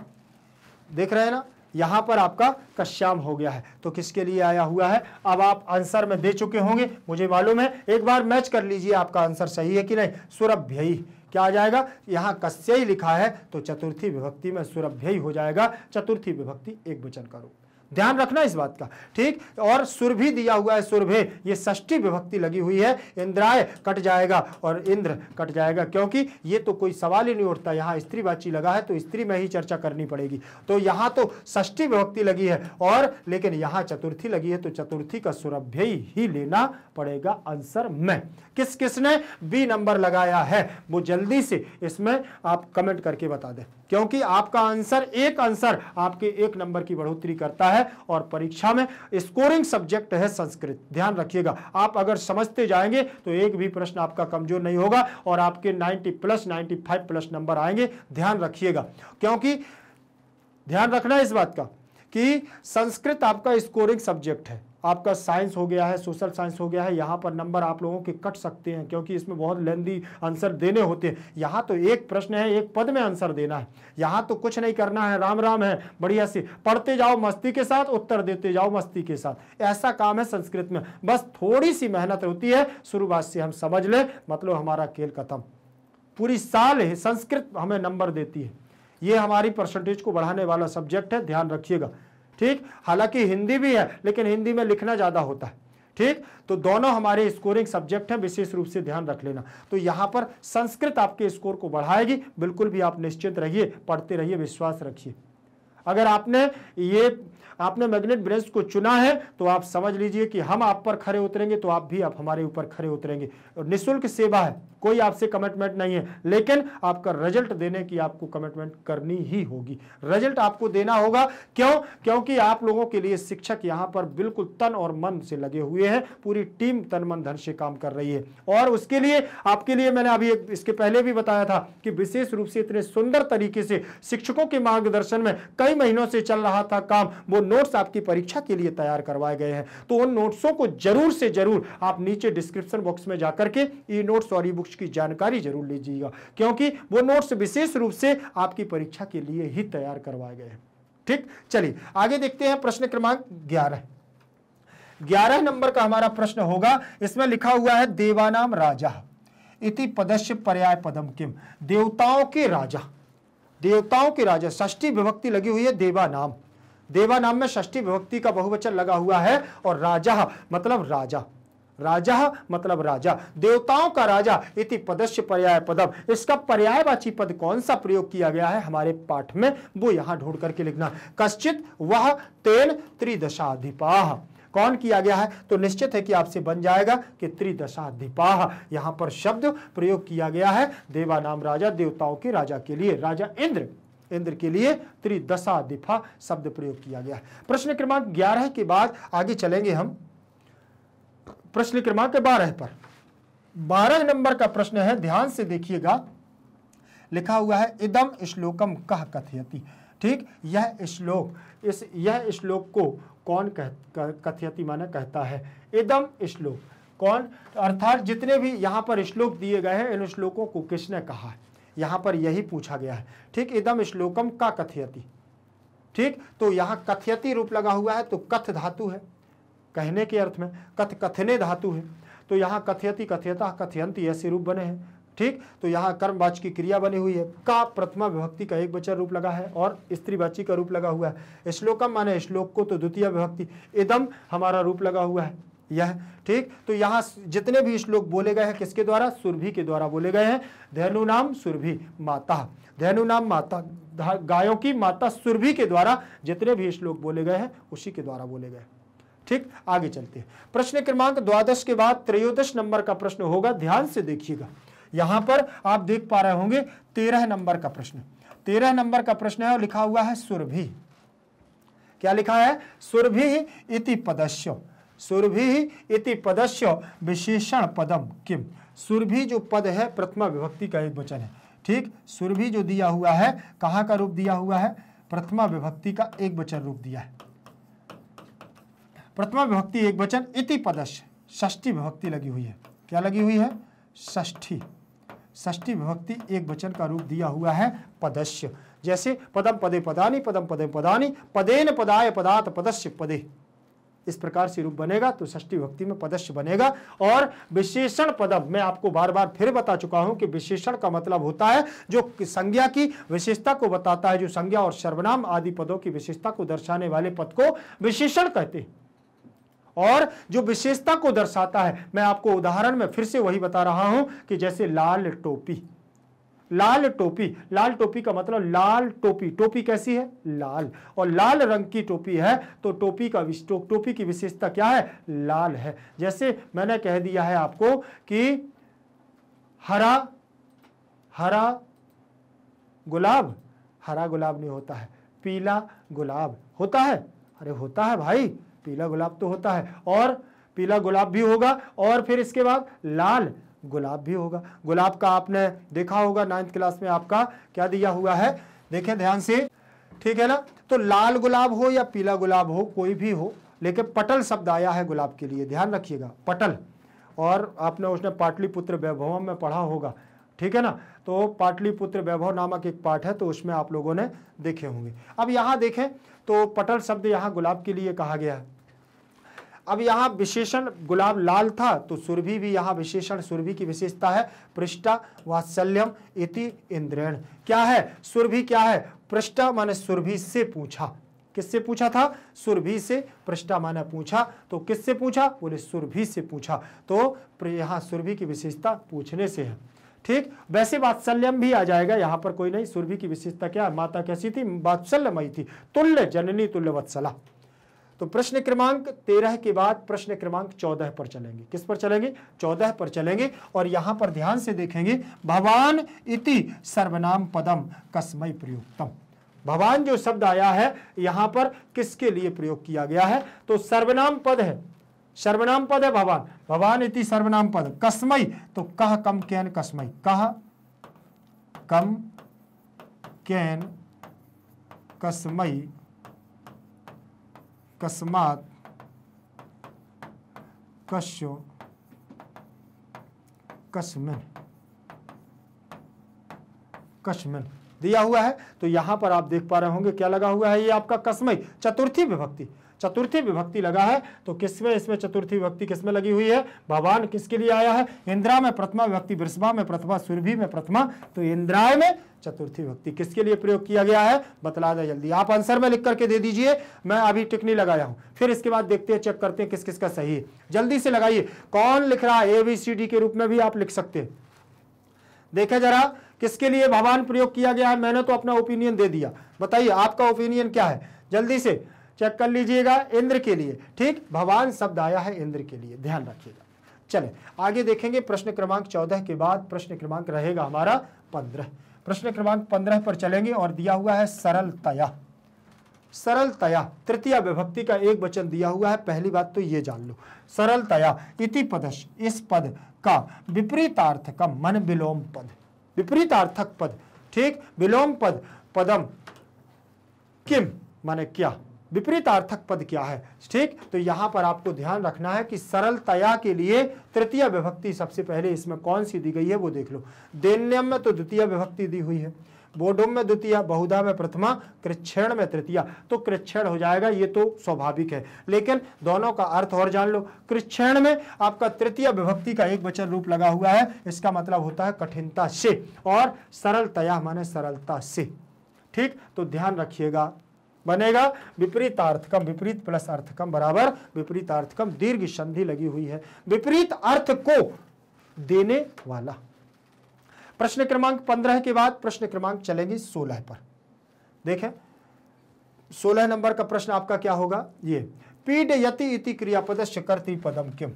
देख रहे हैं ना यहां पर आपका कश्याम हो गया है तो किसके लिए आया हुआ है अब आप आंसर में दे चुके होंगे मुझे मालूम है एक बार मैच कर लीजिए आपका आंसर सही है कि नहीं सुरभ्य क्या आ जाएगा यहाँ कश्यय लिखा है तो चतुर्थी विभक्ति में सुरभ्य हो जाएगा चतुर्थी विभक्ति एक वचन का रूप ध्यान रखना इस बात का ठीक और सुर भी दिया हुआ है सुरभे ये ष्ठी विभक्ति लगी हुई है इंद्राय कट जाएगा और इंद्र कट जाएगा क्योंकि ये तो कोई सवाल ही नहीं उठता यहाँ स्त्रीवाची लगा है तो स्त्री में ही चर्चा करनी पड़ेगी तो यहाँ तो ष्टी विभक्ति लगी है और लेकिन यहाँ चतुर्थी लगी है तो चतुर्थी का सुरभ्य ही लेना पड़ेगा आंसर में किस किसने बी नंबर लगाया है वो जल्दी से इसमें आप कमेंट करके बता दें क्योंकि आपका आंसर एक आंसर आपके एक नंबर की बढ़ोतरी करता है और परीक्षा में स्कोरिंग सब्जेक्ट है संस्कृत ध्यान रखिएगा आप अगर समझते जाएंगे तो एक भी प्रश्न आपका कमजोर नहीं होगा और आपके 90 प्लस 95 प्लस नंबर आएंगे ध्यान रखिएगा क्योंकि ध्यान रखना इस बात का कि संस्कृत आपका स्कोरिंग सब्जेक्ट है आपका साइंस हो गया है सोशल साइंस हो गया है यहाँ पर नंबर आप लोगों के कट सकते हैं क्योंकि इसमें बहुत लेंदी आंसर देने होते हैं यहाँ तो एक प्रश्न है एक पद में आंसर देना है यहाँ तो कुछ नहीं करना है राम राम है बढ़िया से पढ़ते जाओ मस्ती के साथ उत्तर देते जाओ मस्ती के साथ ऐसा काम है संस्कृत में बस थोड़ी सी मेहनत होती है शुरुआत से हम समझ लें मतलब हमारा खेल खत्म पूरी साल संस्कृत हमें नंबर देती है ये हमारी परसेंटेज को बढ़ाने वाला सब्जेक्ट है ध्यान रखिएगा ठीक हालांकि हिंदी भी है लेकिन हिंदी में लिखना ज़्यादा होता है ठीक तो दोनों हमारे स्कोरिंग सब्जेक्ट हैं विशेष रूप से ध्यान रख लेना तो यहां पर संस्कृत आपके स्कोर को बढ़ाएगी बिल्कुल भी आप निश्चित रहिए पढ़ते रहिए विश्वास रखिए अगर आपने ये आपने मैग्नेट ब्रेस को चुना है तो आप समझ लीजिए कि हम आप पर खड़े उतरेंगे तो आप भी आप हमारे ऊपर खड़े उतरेंगे और निःशुल्क सेवा है कोई आपसे कमिटमेंट नहीं है लेकिन आपका रिजल्ट देने की आपको कमिटमेंट करनी ही होगी रिजल्ट आपको देना होगा क्यों क्योंकि आप लोगों के लिए शिक्षक यहाँ पर बिल्कुल तन और मन से लगे हुए हैं पूरी टीम तन मन धन से काम कर रही है और उसके लिए आपके लिए मैंने अभी इसके पहले भी बताया था कि विशेष रूप से इतने सुंदर तरीके से शिक्षकों के मार्गदर्शन में कई महीनों से चल रहा था काम वो नोट्स आपकी परीक्षा के लिए तैयार करवाए गए हैं तो उन नोट्सों को जरूर से जरूर आप नीचे डिस्क्रिप्शन बॉक्स में जाकर के ई नोट्स और ई बुक्स बुक्स की जानकारी जरूर लीजिएगा क्योंकि वो नोट्स विशेष रूप से आपकी परीक्षा के लिए ही तैयार करवाए गए हैं ठीक चलिए आगे देखते हैं प्रश्न क्रमांक ग्यारह ग्यारह नंबर का हमारा प्रश्न होगा इसमें लिखा हुआ है देवानाम राजा इति पदस्य पर्याय पदम किम देवताओं के राजा देवताओं के राजा षष्ठी विभक्ति लगी हुई है देवानाम देवानाम में षष्ठी विभक्ति का बहुवचन लगा हुआ है और राजा मतलब राजा राजा मतलब राजा देवताओं का राजा इति पदस्य पर्याय पदम इसका पर्यायवाची पद कौन सा प्रयोग किया गया है हमारे पाठ में वो यहां ढूंढ करके लिखना कश्चित वह तेन त्रिदशाधिपाह कौन किया गया है तो निश्चित है कि आपसे बन जाएगा कि त्रिदशाधिपाह यहाँ पर शब्द प्रयोग किया गया है देवा नाम राजा देवताओं के राजा के लिए राजा इंद्र इंद्र के लिए त्रिदशाधिपा शब्द प्रयोग किया गया है प्रश्न क्रमांक ग्यारह के बाद आगे चलेंगे हम प्रश्न क्रमांक बारह पर बारह नंबर का प्रश्न है ध्यान से देखिएगा लिखा हुआ है इदम श्लोकम कह कथयति ठीक यह श्लोक इस यह श्लोक को कौन कह कथयति माना कहता है इदम श्लोक कौन अर्थात जितने भी यहाँ पर श्लोक दिए गए हैं इन श्लोकों को किसने कहा है यहाँ पर यही पूछा गया है ठीक इदम श्लोकम का कथयति ठीक तो यहाँ कथयति रूप लगा हुआ है तो कथ धातु है कहने के अर्थ में कथ कथने धातु है तो यहाँ कथयति कथयता कथयंती ऐसे रूप बने हैं ठीक तो यहाँ कर्मवाच की क्रिया बनी हुई है का प्रथमा विभक्ति का एक बचन रूप लगा है और स्त्रीवाची का रूप लगा हुआ है श्लोकम माने श्लोक को तो द्वितीय विभक्ति इदम हमारा रूप लगा हुआ है यह ठीक तो यहाँ जितने भी श्लोक बोले गए हैं किसके द्वारा सुरभि के द्वारा बोले गए हैं धैनु नाम सुरभि माता धैनु नाम माता गायों की माता सुरभि के द्वारा जितने भी श्लोक बोले गए हैं उसी के द्वारा बोले गए हैं ठीक आगे चलते हैं प्रश्न क्रमांक द्वादश के बाद त्रयोदश नंबर का प्रश्न होगा ध्यान से देखिएगा यहां पर आप देख पा रहे होंगे तेरह नंबर का प्रश्न तेरह नंबर का प्रश्न है और लिखा हुआ है सुरभि क्या लिखा है सुरभि इति पदस्य सुरभि इति पदस्य विशेषण पदम किम सुरभि जो पद है प्रथमा विभक्ति का एक वचन है ठीक सुरभि जो दिया हुआ है कहाँ का रूप दिया हुआ है प्रथमा विभक्ति का एक वचन रूप दिया है प्रथमा विभक्ति एक वचन इति पदस्य षष्ठी विभक्ति लगी हुई है क्या लगी हुई है षष्ठी षष्ठी विभक्ति एक वचन का रूप दिया हुआ है पदस्य जैसे पदम पदे पदानी पदम पदे पदानी पदेन पदाय पदात पदस्य पदे इस प्रकार से रूप बनेगा तो षष्ठी विभक्ति में पदस्य बनेगा और विशेषण पदम मैं आपको बार बार फिर बता चुका हूं कि विशेषण का मतलब होता है जो संज्ञा की विशेषता को बताता है जो संज्ञा और सर्वनाम आदि पदों की विशेषता को दर्शाने वाले पद को विशेषण कहते हैं और जो विशेषता को दर्शाता है मैं आपको उदाहरण में फिर से वही बता रहा हूं कि जैसे लाल टोपी लाल टोपी लाल टोपी का मतलब लाल टोपी टोपी कैसी है लाल और लाल रंग की टोपी है तो टोपी का टोपी की विशेषता क्या है लाल है जैसे मैंने कह दिया है आपको कि हरा हरा गुलाब हरा गुलाब नहीं होता है पीला गुलाब होता है अरे होता है भाई पीला गुलाब तो होता है और पीला गुलाब भी होगा और फिर इसके बाद लाल गुलाब भी होगा गुलाब का आपने देखा होगा नाइन्थ क्लास में आपका क्या दिया हुआ है देखें ध्यान से ठीक है ना तो लाल गुलाब हो या पीला गुलाब हो कोई भी हो लेकिन पटल शब्द आया है गुलाब के लिए ध्यान रखिएगा पटल और आपने उसने पाटलिपुत्र वैभव में पढ़ा होगा ठीक है ना तो पाटलिपुत्र वैभव नामक एक पाठ है तो उसमें आप लोगों ने देखे होंगे अब यहाँ देखें तो पटल शब्द यहाँ गुलाब के लिए कहा गया है अब यहाँ विशेषण गुलाब लाल था तो सुरभि भी यहाँ विशेषण सुरभि की विशेषता है पृष्ठा वात्सल्यम इति इंद्रेण क्या है सुरभि क्या है पृष्ठा माने सुरभि से पूछा किससे पूछा था सुरभि से पृष्ठा माने पूछा तो किससे पूछा बोले सुरभि से पूछा तो यहाँ सुरभि की विशेषता पूछने से है ठीक वैसे वात्सल्यम भी आ जाएगा यहाँ पर कोई नहीं सुरभि की विशेषता क्या माता कैसी थी वात्सल्यमयी थी तुल्य जननी तुल्य वत्सला तो प्रश्न क्रमांक तेरह के बाद प्रश्न क्रमांक चौदह पर चलेंगे किस पर चलेंगे चौदह पर चलेंगे और यहां पर ध्यान से देखेंगे भवान इति सर्वनाम पदम कसमय प्रयुक्तम भवान जो शब्द आया है यहां पर किसके लिए प्रयोग किया गया है तो सर्वनाम पद है सर्वनाम पद है भवान भवान इति सर्वनाम पद कसमई तो कह कम कैन कसमय कह कम कैन कसमई कस्मात कश्यो कश्मिन कश्मिन दिया हुआ है तो यहां पर आप देख पा रहे होंगे क्या लगा हुआ है ये आपका कस्मय चतुर्थी विभक्ति चतुर्थी विभक्ति लगा है तो किसमें इसमें चतुर्थी विभक्ति किसमें लगी हुई है भगवान किसके लिए आया है इंद्रा में प्रथमा विभक्ति वृषभा में प्रथमा सुरभि में प्रथमा तो इंद्राय में चतुर्थी विभक्ति किसके लिए प्रयोग किया गया है बतला दे जल्दी आप आंसर में लिख करके दे दीजिए मैं अभी टिक नहीं लगाया हूं फिर इसके बाद देखते हैं चेक करते हैं किस किसका सही है जल्दी से लगाइए कौन लिख रहा है ए बी सी डी के रूप में भी आप लिख सकते हैं देखे जरा किसके लिए भगवान प्रयोग किया गया है मैंने तो अपना ओपिनियन दे दिया बताइए आपका ओपिनियन क्या है जल्दी से चेक कर लीजिएगा इंद्र के लिए ठीक भगवान शब्द आया है इंद्र के लिए ध्यान रखिएगा चले आगे देखेंगे प्रश्न क्रमांक चौदह के बाद प्रश्न क्रमांक रहेगा हमारा पंद्रह प्रश्न क्रमांक पंद्रह पर चलेंगे और दिया हुआ है सरलतया सरलतया तृतीय विभक्ति का एक वचन दिया हुआ है पहली बात तो ये जान लो सरलतया इति पदश इस पद का विपरीतार्थ का मन विलोम पद विपरीतार्थक पद ठीक विलोम पद पदम किम माने क्या विपरीतार्थक पद क्या है ठीक तो यहाँ पर आपको ध्यान रखना है कि सरलतया के लिए तृतीय विभक्ति सबसे पहले इसमें कौन सी दी गई है वो देख लो देन्यम में तो द्वितीय विभक्ति दी हुई है बोडोम में द्वितीय बहुधा में प्रथमा कृच्छेण में तृतीय तो कृच्छेण हो जाएगा ये तो स्वाभाविक है लेकिन दोनों का अर्थ और जान लो कृच्छेण में आपका तृतीय विभक्ति का एक वचन रूप लगा हुआ है इसका मतलब होता है कठिनता से और सरलतया माने सरलता से ठीक तो ध्यान रखिएगा बनेगा विपरीत अर्थकम विपरीत प्लस अर्थकम बराबर विपरीत अर्थकम दीर्घ संधि लगी हुई है विपरीत अर्थ को देने वाला प्रश्न क्रमांक पंद्रह के बाद प्रश्न क्रमांक चलेंगे सोलह पर देखें सोलह नंबर का प्रश्न आपका क्या होगा ये पीडयति इति क्रियापद कर्तृपदम किम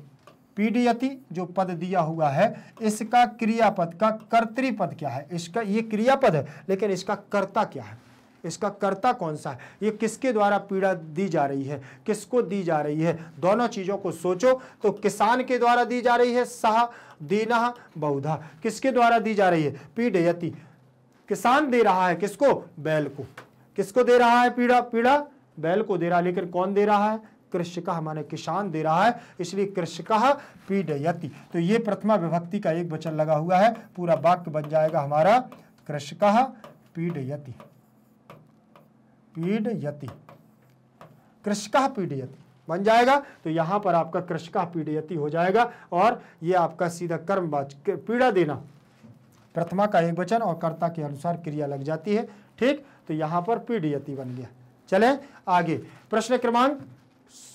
पीडयति जो पद दिया हुआ है इसका क्रियापद का कर्तृपद क्या है इसका ये क्रियापद है लेकिन इसका कर्ता क्या है इसका कर्ता कौन सा है ये किसके द्वारा पीड़ा दी जा रही है किसको दी जा रही है दोनों चीज़ों को सोचो तो किसान के द्वारा दी जा रही है सह दीना बहुधा किसके द्वारा दी जा रही है पीडयति किसान दे रहा है किसको बैल को किसको दे रहा है पीड़ा पीड़ा बैल को दे रहा है लेकिन कौन दे रहा है कृषक हमारे किसान दे रहा है इसलिए कृषक पीडयति तो ये प्रथमा विभक्ति का एक वचन लगा हुआ है पूरा वाक्य बन जाएगा हमारा कृषक पीडयति पीडयति कृषक पीडयति बन जाएगा तो यहाँ पर आपका कृषक पीडयति हो जाएगा और ये आपका सीधा कर्म पीड़ा देना प्रथमा का एक वचन और कर्ता के अनुसार क्रिया लग जाती है ठीक तो यहाँ पर पीडयति बन गया चले आगे प्रश्न क्रमांक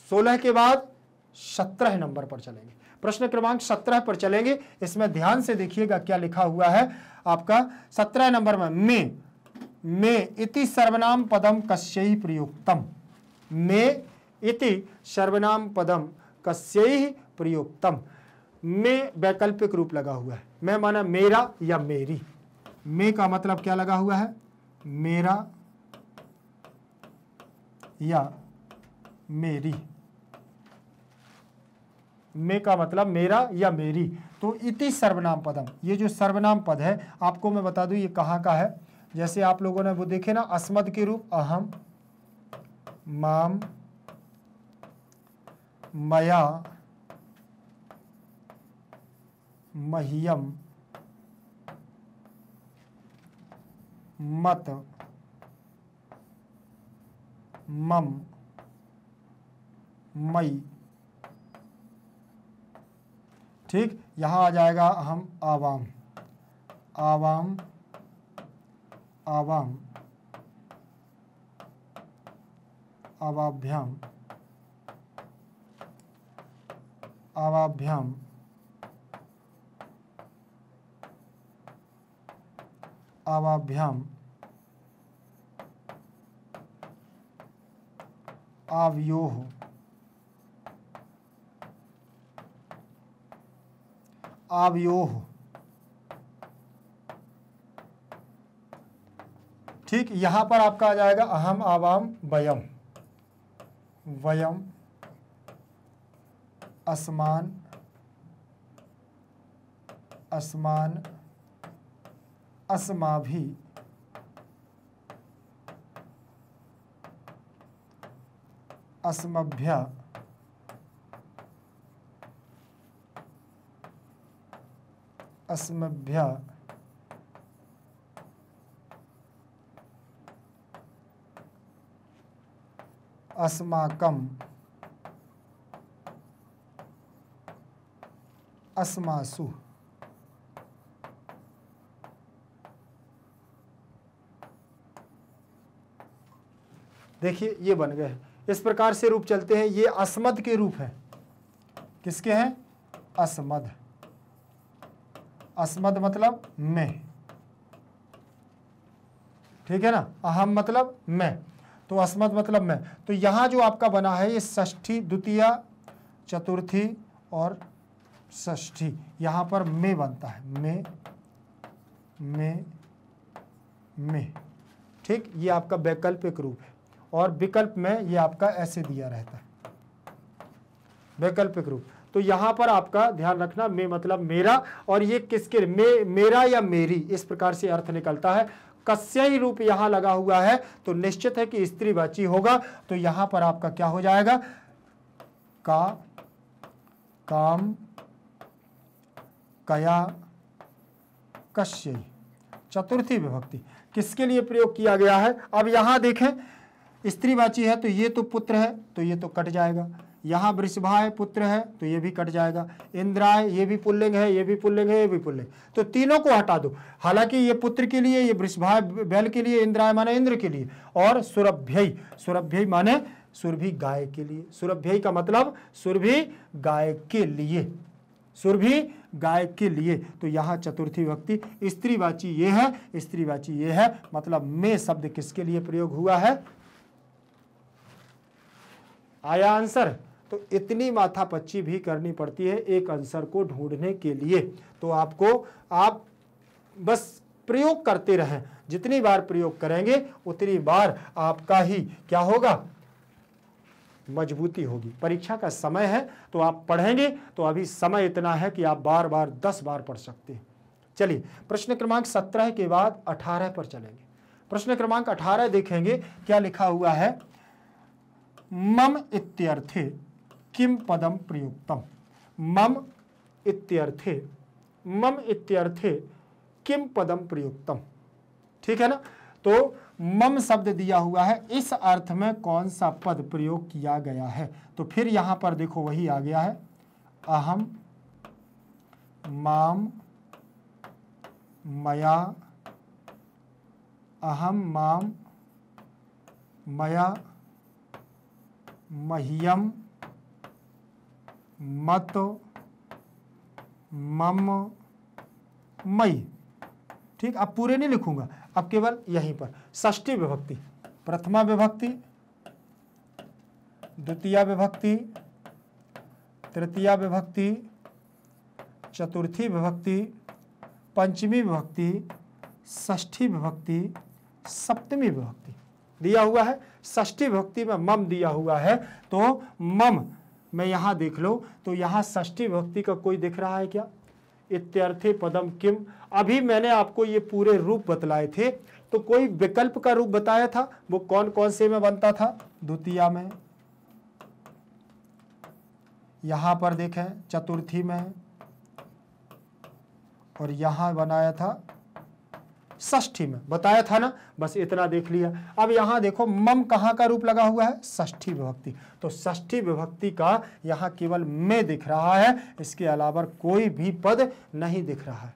सोलह के बाद सत्रह नंबर पर चलेंगे प्रश्न क्रमांक सत्रह पर चलेंगे इसमें ध्यान से देखिएगा क्या लिखा हुआ है आपका सत्रह नंबर में मैं मे इति सर्वनाम पदम कस्य प्रयुक्तम मे इति सर्वनाम पदम कस्य प्रयुक्तम में वैकल्पिक रूप लगा हुआ है मैं माना मेरा या मेरी मे का मतलब क्या लगा हुआ है मेरा या मेरी मे का मतलब मेरा या मेरी तो इति सर्वनाम पदम ये जो सर्वनाम पद है आपको मैं बता दूं ये कहाँ का है जैसे आप लोगों ने वो देखे ना अस्मद के रूप अहम माम मया महियम मत मम मई ठीक यहां आ जाएगा हम आवाम आवाम आवाम आवाभ्याम आवाभ्याम आवाभ्याम आवयो आवयोः ठीक यहां पर आपका आ जाएगा अहम आवाम वयम वयम आसमान आसमान असमा भी अस्मभ्या अस्माकम अस्मासु देखिए ये बन गए इस प्रकार से रूप चलते हैं ये असमद के रूप है किसके हैं असमद असमद मतलब मैं ठीक है ना अहम मतलब मैं तो अस्मद मतलब मैं तो यहाँ जो आपका बना है ये ष्ठी द्वितीय चतुर्थी और ष्ठी यहाँ पर मे बनता है मे मे मे ठीक ये आपका वैकल्पिक रूप है और विकल्प में ये आपका ऐसे दिया रहता है वैकल्पिक रूप तो यहाँ पर आपका ध्यान रखना मे मतलब मेरा और ये किसके मे मेरा या मेरी इस प्रकार से अर्थ निकलता है कस्यई रूप यहां लगा हुआ है तो निश्चित है कि स्त्री स्त्रीवाची होगा तो यहां पर आपका क्या हो जाएगा का काम कया कश्य चतुर्थी विभक्ति किसके लिए प्रयोग किया गया है अब यहां देखें स्त्रीवाची है तो ये तो पुत्र है तो ये तो कट जाएगा यहाँ वृषभा पुत्र है तो ये भी कट जाएगा इंद्राय ये भी पुल्लिंग है ये भी पुल्लिंग है ये भी पुल्लिंग तो तीनों को हटा दो हालांकि ये पुत्र के लिए ये वृषभा बैल के लिए इंद्राय माने इंद्र के लिए और सुरभ्यय सुरभ्यय माने सुरभि गाय के लिए सुरभ्यय का मतलब सुरभि गाय के लिए सुरभि गाय के लिए तो यहाँ चतुर्थी व्यक्ति स्त्रीवाची ये है स्त्रीवाची ये है मतलब में शब्द किसके लिए प्रयोग हुआ है आया आंसर तो इतनी माथापच्ची भी करनी पड़ती है एक आंसर को ढूंढने के लिए तो आपको आप बस प्रयोग करते रहें जितनी बार प्रयोग करेंगे उतनी बार आपका ही क्या होगा मजबूती होगी परीक्षा का समय है तो आप पढ़ेंगे तो अभी समय इतना है कि आप बार बार दस बार पढ़ सकते हैं चलिए प्रश्न क्रमांक सत्रह के बाद अठारह पर चलेंगे प्रश्न क्रमांक अठारह देखेंगे क्या लिखा हुआ है मम इत्यर्थे किम पदम प्रयुक्तम मम इत्यर्थे मम इत्यर्थे किम पदम प्रयुक्तम ठीक है ना तो मम शब्द दिया हुआ है इस अर्थ में कौन सा पद प्रयोग किया गया है तो फिर यहां पर देखो वही आ गया है अहम माम मया अहम माम मया मह्यम मत मम मई ठीक अब पूरे नहीं लिखूंगा अब केवल यहीं पर ष्टी विभक्ति प्रथमा विभक्ति द्वितीय विभक्ति तृतीय विभक्ति चतुर्थी विभक्ति पंचमी विभक्ति ष्ठी विभक्ति सप्तमी विभक्ति दिया हुआ है ष्ठी विभक्ति में मम दिया हुआ है तो मम मैं यहाँ देख लो तो यहाँ ष्ठी भक्ति का कोई दिख रहा है क्या इत्यर्थे पदम किम अभी मैंने आपको ये पूरे रूप बतलाए थे तो कोई विकल्प का रूप बताया था वो कौन कौन से में बनता था द्वितीय में यहां पर देखें चतुर्थी में और यहां बनाया था षष्ठी में बताया था ना बस इतना देख लिया अब यहां देखो मम कहां का रूप लगा हुआ है षष्ठी विभक्ति तो षष्ठी विभक्ति का यहां केवल में दिख रहा है इसके अलावा कोई भी पद नहीं दिख रहा है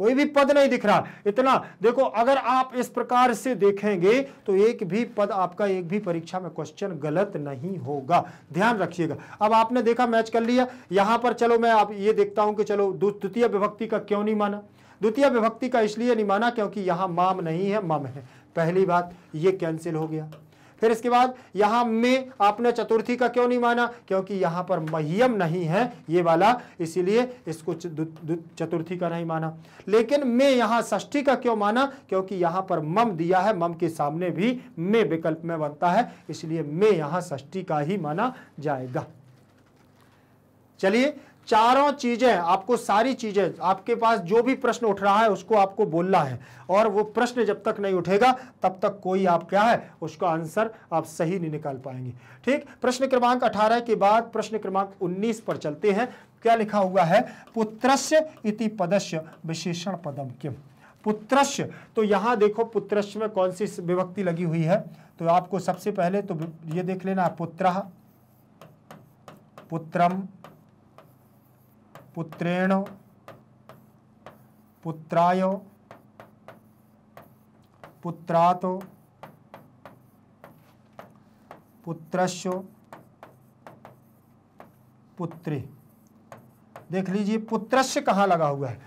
कोई भी पद नहीं दिख रहा इतना देखो अगर आप इस प्रकार से देखेंगे तो एक भी पद आपका एक भी परीक्षा में क्वेश्चन गलत नहीं होगा ध्यान रखिएगा अब आपने देखा मैच कर लिया यहां पर चलो मैं आप ये देखता हूं कि चलो द्वितीय विभक्ति का क्यों नहीं माना द्वितीय विभक्ति का इसलिए नहीं माना क्योंकि यहां माम नहीं है मम है पहली बात ये कैंसिल हो गया फिर इसके बाद यहां में आपने चतुर्थी का क्यों नहीं माना क्योंकि यहां पर मह्यम नहीं है ये वाला इसीलिए इसको चतुर्थी का नहीं माना लेकिन मैं यहां षष्ठी का क्यों माना क्योंकि यहां पर मम दिया है मम के सामने भी मैं विकल्प में बनता है इसलिए मैं यहां षष्ठी का ही माना जाएगा चलिए चारों चीजें आपको सारी चीजें आपके पास जो भी प्रश्न उठ रहा है उसको आपको बोलना है और वो प्रश्न जब तक नहीं उठेगा तब तक कोई आप क्या है उसका आंसर आप सही नहीं निकाल पाएंगे ठीक प्रश्न क्रमांक 18 के बाद प्रश्न क्रमांक 19 पर चलते हैं क्या लिखा हुआ है पुत्रस्य इति पदस्य विशेषण पदम किम पुत्रस्य तो यहां देखो पुत्रस्य में कौन सी विभक्ति लगी हुई है तो आपको सबसे पहले तो ये देख लेना पुत्र पुत्रम पुत्रेण पुत्राय पुत्रात पुत्रश पुत्रे देख लीजिए पुत्रस्य कहाँ लगा हुआ है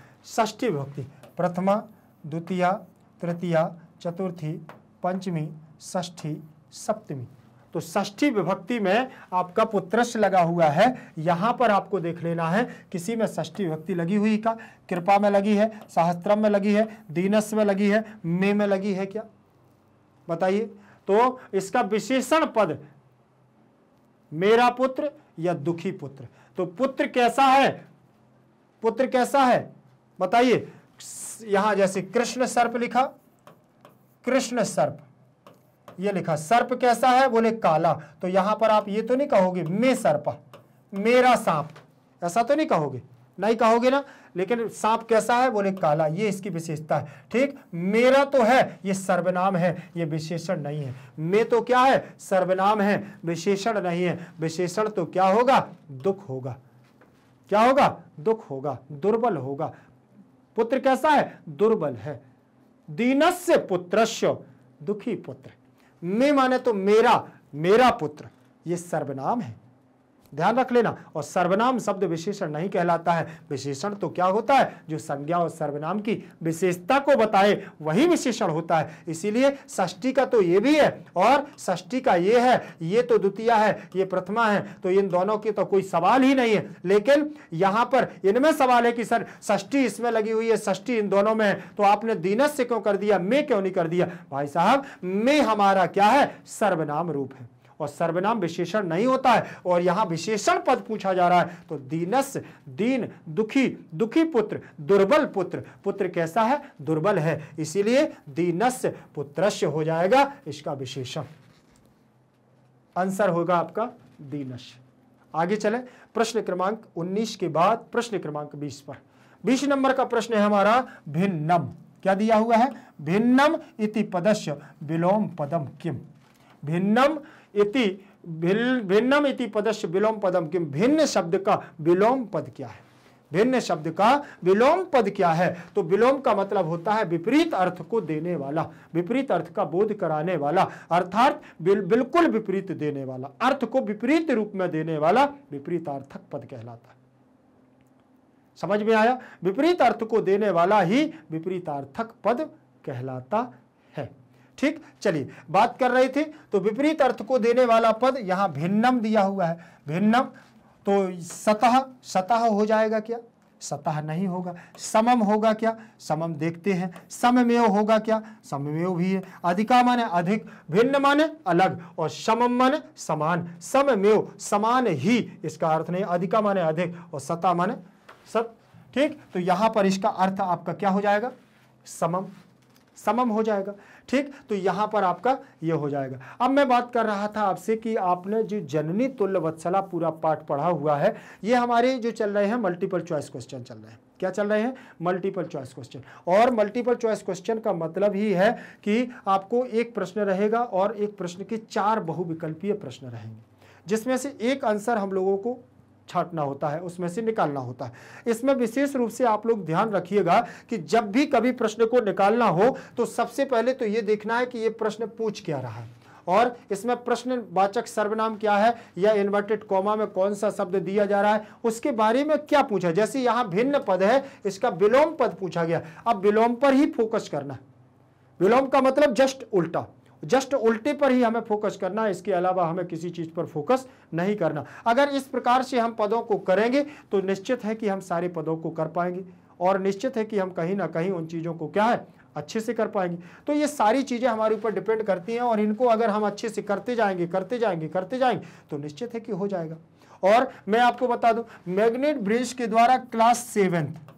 ष्ठी विभक्ति प्रथमा द्वितीया तृतीया चतुर्थी पंचमी ष्ठी सप्तमी तो ष्ठी विभक्ति में आपका पुत्रश लगा हुआ है यहाँ पर आपको देख लेना है किसी में ष्ठी विभक्ति लगी हुई का कृपा में लगी है सहस्त्रम में लगी है दीनस में लगी है मे में लगी है क्या बताइए तो इसका विशेषण पद मेरा पुत्र या दुखी पुत्र तो पुत्र कैसा है पुत्र कैसा है बताइए यहां जैसे कृष्ण सर्प लिखा कृष्ण सर्प ये लिखा सर्प कैसा है बोले काला तो यहां पर आप ये तो नहीं कहोगे मे सर्प मेरा सांप ऐसा तो नहीं कहोगे नहीं कहोगे ना लेकिन सांप कैसा है बोले काला ये इसकी विशेषता है ठीक मेरा तो है ये सर्वनाम है ये विशेषण नहीं है मैं तो क्या है सर्वनाम है विशेषण नहीं है विशेषण तो क्या होगा दुख होगा क्या होगा दुख होगा दुर्बल होगा पुत्र कैसा है दुर्बल है दीनस्य पुत्रस्य दुखी पुत्र मे माने तो मेरा मेरा पुत्र ये सर्वनाम है ध्यान रख लेना और सर्वनाम शब्द विशेषण नहीं कहलाता है विशेषण तो क्या होता है जो संज्ञा और सर्वनाम की विशेषता को बताए वही विशेषण होता है इसीलिए षष्ठी का तो ये भी है और षष्ठी का ये है ये तो द्वितीय है ये प्रथमा है तो इन दोनों की तो कोई सवाल ही नहीं है लेकिन यहाँ पर इनमें सवाल है कि सर ष्टी इसमें लगी हुई है षष्ठी इन दोनों में है तो आपने दीनस से क्यों कर दिया मैं क्यों नहीं कर दिया भाई साहब मैं हमारा क्या है सर्वनाम रूप है और सर्वनाम विशेषण नहीं होता है और यहां विशेषण पद पूछा जा रहा है तो दीनस दीन दुखी दुखी पुत्र दुर्बल पुत्र पुत्र कैसा है दुर्बल है इसीलिए दीनस पुत्रस्य हो जाएगा इसका विशेषण आंसर होगा आपका दीनश आगे चले प्रश्न क्रमांक 19 के बाद प्रश्न क्रमांक 20 पर 20 नंबर का प्रश्न है हमारा भिन्नम क्या दिया हुआ है भिन्नम इति पदस्य विलोम पदम किम भिन्नम इति भिन्नम इति पदस्य विलोम पदम किम भिन्न शब्द का विलोम पद क्या है भिन्न शब्द का विलोम पद क्या है तो विलोम का मतलब होता है विपरीत अर्थ को देने वाला विपरीत अर्थ का बोध कराने वाला अर्थात बिल, बिल्कुल विपरीत देने वाला अर्थ को विपरीत रूप में देने वाला विपरीत अर्थक पद कहलाता है समझ में आया विपरीत अर्थ को देने वाला ही विपरीतार्थक पद कहलाता ठीक चलिए बात कर रहे थे तो विपरीत अर्थ को देने वाला पद यहां भिन्नम दिया हुआ है भिन्नम तो सतह सतह हो जाएगा क्या सतह नहीं होगा समम होगा क्या समम देखते हैं सममेव होगा क्या सममेव भी है अधिका माने अधिक भिन्न माने अलग और समम माने समान सममेव समान ही इसका अर्थ नहीं अधिका माने अधिक और सता माने सत ठीक तो यहां पर इसका अर्थ आपका क्या हो जाएगा समम समम हो जाएगा ठीक तो यहां पर आपका यह हो जाएगा अब मैं बात कर रहा था आपसे कि आपने जो जननी तुल्य वत्सला पूरा पाठ पढ़ा हुआ है ये हमारे जो चल रहे हैं मल्टीपल चॉइस क्वेश्चन चल रहे हैं क्या चल रहे हैं मल्टीपल चॉइस क्वेश्चन और मल्टीपल चॉइस क्वेश्चन का मतलब ही है कि आपको एक प्रश्न रहेगा और एक प्रश्न के चार बहुविकल्पीय प्रश्न रहेंगे जिसमें से एक आंसर हम लोगों को छाटना होता है उसमें से निकालना होता है इसमें विशेष रूप से आप लोग ध्यान रखिएगा कि जब भी कभी प्रश्न को निकालना हो तो सबसे पहले तो ये देखना है कि ये प्रश्न पूछ क्या रहा है और इसमें प्रश्नवाचक सर्वनाम क्या है या इन्वर्टेड कॉमा में कौन सा शब्द दिया जा रहा है उसके बारे में क्या पूछा जैसे यहाँ भिन्न पद है इसका विलोम पद पूछा गया अब विलोम पर ही फोकस करना विलोम का मतलब जस्ट उल्टा जस्ट उल्टे पर ही हमें फोकस करना है इसके अलावा हमें किसी चीज़ पर फोकस नहीं करना अगर इस प्रकार से हम पदों को करेंगे तो निश्चित है कि हम सारे पदों को कर पाएंगे और निश्चित है कि हम कहीं ना कहीं उन चीज़ों को क्या है अच्छे से कर पाएंगे तो ये सारी चीज़ें हमारे ऊपर डिपेंड करती हैं और इनको अगर हम अच्छे से करते जाएंगे करते जाएंगे करते जाएंगे तो निश्चित है कि हो जाएगा और मैं आपको बता दूं मैग्नेट ब्रिज के द्वारा क्लास सेवेंथ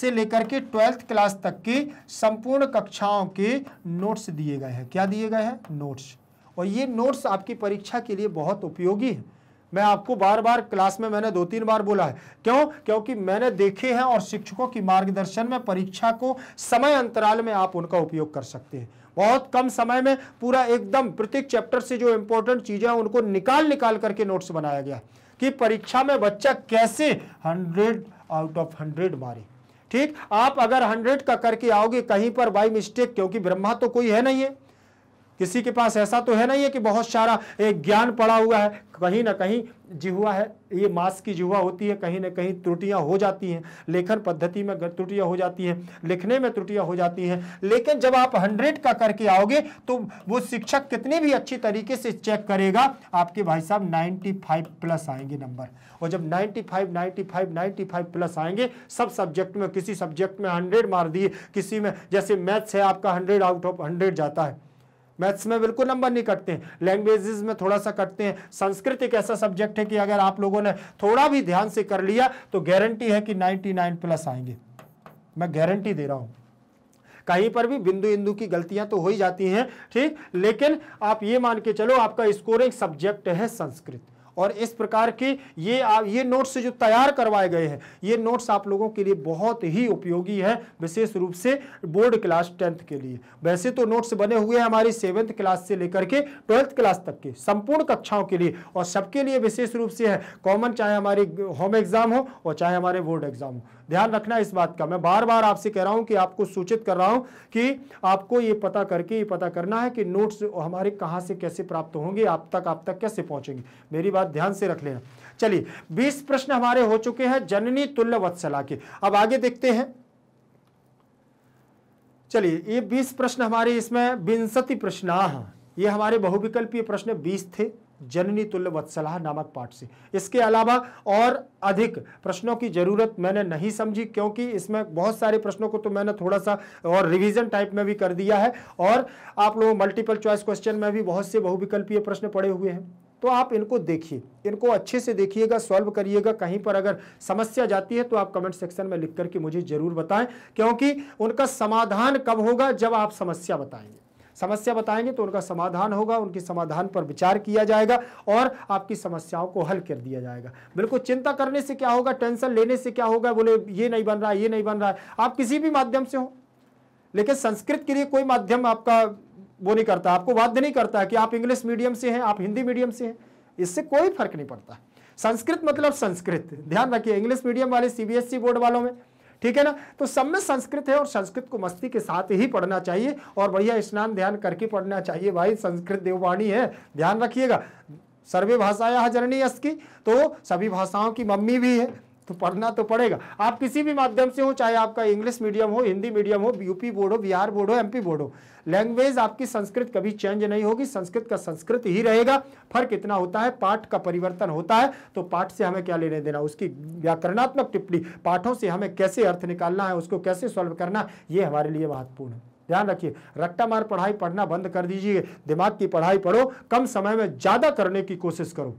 से लेकर के ट्वेल्थ क्लास तक की संपूर्ण कक्षाओं के नोट्स दिए गए हैं क्या दिए गए हैं नोट्स और ये नोट्स आपकी परीक्षा के लिए बहुत उपयोगी है मैं आपको बार बार क्लास में मैंने दो तीन बार बोला है क्यों क्योंकि मैंने देखे हैं और शिक्षकों की मार्गदर्शन में परीक्षा को समय अंतराल में आप उनका उपयोग कर सकते हैं बहुत कम समय में पूरा एकदम प्रत्येक चैप्टर से जो इंपॉर्टेंट चीज़ें हैं उनको निकाल निकाल करके नोट्स बनाया गया कि परीक्षा में बच्चा कैसे हंड्रेड आउट ऑफ हंड्रेड मारे ठीक आप अगर हंड्रेड का करके आओगे कहीं पर बाई मिस्टेक क्योंकि ब्रह्मा तो कोई है नहीं है किसी के पास ऐसा तो है नहीं है कि बहुत सारा एक ज्ञान पड़ा हुआ है कहीं ना कहीं जिहुआ है ये मास की जिहुआ होती है कहीं ना कहीं त्रुटियां हो जाती हैं लेखन पद्धति में त्रुटियां हो जाती हैं लिखने में त्रुटियां हो जाती हैं लेकिन जब आप हंड्रेड का करके आओगे तो वो शिक्षक कितने भी अच्छी तरीके से चेक करेगा आपके भाई साहब नाइन्टी फाइव प्लस आएंगे नंबर और जब ninety five ninety five ninety five plus आएंगे सब सब्जेक्ट में किसी सब्जेक्ट में हंड्रेड मार दिए किसी में जैसे मैथ्स है आपका हंड्रेड आउट ऑफ हंड्रेड जाता है मैथ्स में बिल्कुल नंबर नहीं कटते हैं लैंग्वेजेस में थोड़ा सा कटते हैं संस्कृत एक ऐसा सब्जेक्ट है कि अगर आप लोगों ने थोड़ा भी ध्यान से कर लिया तो गारंटी है कि 99 प्लस आएंगे मैं गारंटी दे रहा हूं कहीं पर भी बिंदु इंदु की गलतियां तो हो ही जाती हैं ठीक लेकिन आप ये मान के चलो आपका स्कोरिंग सब्जेक्ट है संस्कृत और इस प्रकार के ये आप ये नोट्स जो तैयार करवाए गए हैं ये नोट्स आप लोगों के लिए बहुत ही उपयोगी है विशेष रूप से बोर्ड क्लास टेंथ के लिए वैसे तो नोट्स बने हुए हैं हमारी सेवेंथ क्लास से लेकर के ट्वेल्थ क्लास तक के संपूर्ण कक्षाओं के लिए और सबके लिए विशेष रूप से है कॉमन चाहे हमारी होम एग्जाम हो और चाहे हमारे बोर्ड एग्जाम हो ध्यान रखना इस बात का मैं बार बार आपसे कह रहा हूं कि आपको सूचित कर रहा हूं कि आपको ये पता करके ये पता करना है कि नोट्स हमारे कहां से कैसे प्राप्त होंगे आप तक आप तक कैसे पहुंचेंगे मेरी बात ध्यान से रख लेना चलिए बीस प्रश्न हमारे हो चुके हैं जननी तुल्य वत्सला के अब आगे देखते हैं चलिए ये बीस प्रश्न हमारे इसमें विंसति प्रश्नाह ये हमारे बहुविकल्पीय प्रश्न बीस थे जननी तुल्य वत्सलाह नामक पाठ से इसके अलावा और अधिक प्रश्नों की जरूरत मैंने नहीं समझी क्योंकि इसमें बहुत सारे प्रश्नों को तो मैंने थोड़ा सा और रिवीजन टाइप में भी कर दिया है और आप लोगों मल्टीपल चॉइस क्वेश्चन में भी बहुत से बहुविकल्पीय प्रश्न पड़े हुए हैं तो आप इनको देखिए इनको अच्छे से देखिएगा सॉल्व करिएगा कहीं पर अगर समस्या जाती है तो आप कमेंट सेक्शन में लिख करके मुझे जरूर बताएं क्योंकि उनका समाधान कब होगा जब आप समस्या बताएंगे समस्या बताएंगे तो उनका समाधान होगा उनके समाधान पर विचार किया जाएगा और आपकी समस्याओं को हल कर दिया जाएगा बिल्कुल चिंता करने से क्या होगा टेंशन लेने से क्या होगा बोले ये नहीं बन रहा है ये नहीं बन रहा है आप किसी भी माध्यम से हो लेकिन संस्कृत के लिए कोई माध्यम आपका वो नहीं करता आपको बाध्य नहीं करता कि आप इंग्लिश मीडियम से हैं आप हिंदी मीडियम से हैं इससे कोई फर्क नहीं पड़ता संस्कृत मतलब संस्कृत ध्यान रखिए इंग्लिश मीडियम वाले सीबीएसई e बोर्ड वालों में ठीक है ना तो सब में संस्कृत है और संस्कृत को मस्ती के साथ ही पढ़ना चाहिए और बढ़िया स्नान ध्यान करके पढ़ना चाहिए भाई संस्कृत देववाणी है ध्यान रखिएगा सर्वे भाषाया जरणी अस्की की तो सभी भाषाओं की मम्मी भी है तो पढ़ना तो पड़ेगा आप किसी भी माध्यम से हो चाहे आपका इंग्लिश मीडियम हो हिंदी मीडियम हो यूपी बोर्ड हो बिहार बोर्ड हो एमपी बोर्ड हो लैंग्वेज आपकी संस्कृत कभी चेंज नहीं होगी संस्कृत का संस्कृत ही रहेगा फर्क इतना होता है पाठ का परिवर्तन होता है तो पाठ से हमें क्या लेने देना उसकी व्याकरणात्मक टिप्पणी पाठों से हमें कैसे अर्थ निकालना है उसको कैसे सॉल्व करना ये हमारे लिए महत्वपूर्ण है ध्यान रखिए रट्टा मार पढ़ाई पढ़ना बंद कर दीजिए दिमाग की पढ़ाई पढ़ो कम समय में ज़्यादा करने की कोशिश करो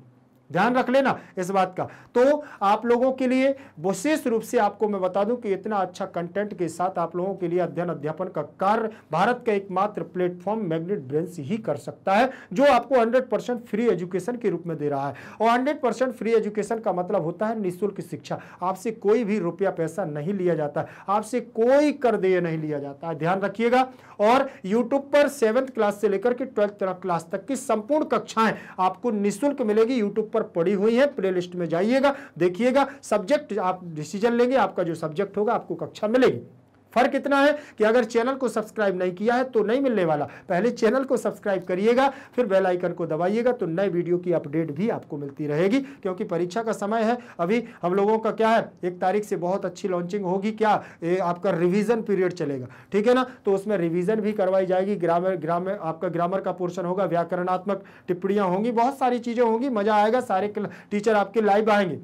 ध्यान रख लेना इस बात का तो आप लोगों के लिए विशेष रूप से आपको मैं बता दूं कि इतना अच्छा कंटेंट के साथ आप लोगों के लिए अध्ययन अध्यापन का कार्य भारत का एकमात्र प्लेटफॉर्म मैग्नेट ब्रेंस ही कर सकता है जो आपको 100 परसेंट फ्री एजुकेशन के रूप में दे रहा है और 100 परसेंट फ्री एजुकेशन का मतलब होता है निःशुल्क शिक्षा आपसे कोई भी रुपया पैसा नहीं लिया जाता आपसे कोई कर देय नहीं लिया जाता ध्यान रखिएगा और यूट्यूब पर सेवेंथ क्लास से लेकर के ट्वेल्थ क्लास तक की संपूर्ण कक्षाएं आपको निःशुल्क मिलेगी यूट्यूब पर पड़ी हुई है प्ले में जाइएगा देखिएगा सब्जेक्ट आप डिसीजन लेंगे आपका जो सब्जेक्ट होगा आपको कक्षा मिलेगी फर्क इतना है कि अगर चैनल को सब्सक्राइब नहीं किया है तो नहीं मिलने वाला पहले चैनल को सब्सक्राइब करिएगा फिर बेल आइकन को दबाइएगा तो नए वीडियो की अपडेट भी आपको मिलती रहेगी क्योंकि परीक्षा का समय है अभी हम लोगों का क्या है एक तारीख से बहुत अच्छी लॉन्चिंग होगी क्या ए, आपका रिविजन पीरियड चलेगा ठीक है ना तो उसमें रिविजन भी करवाई जाएगी ग्रामर ग्रामर आपका ग्रामर का पोर्शन होगा व्याकरणात्मक टिप्पणियां होंगी बहुत सारी चीज़ें होंगी मजा आएगा सारे टीचर आपके लाइव आएंगे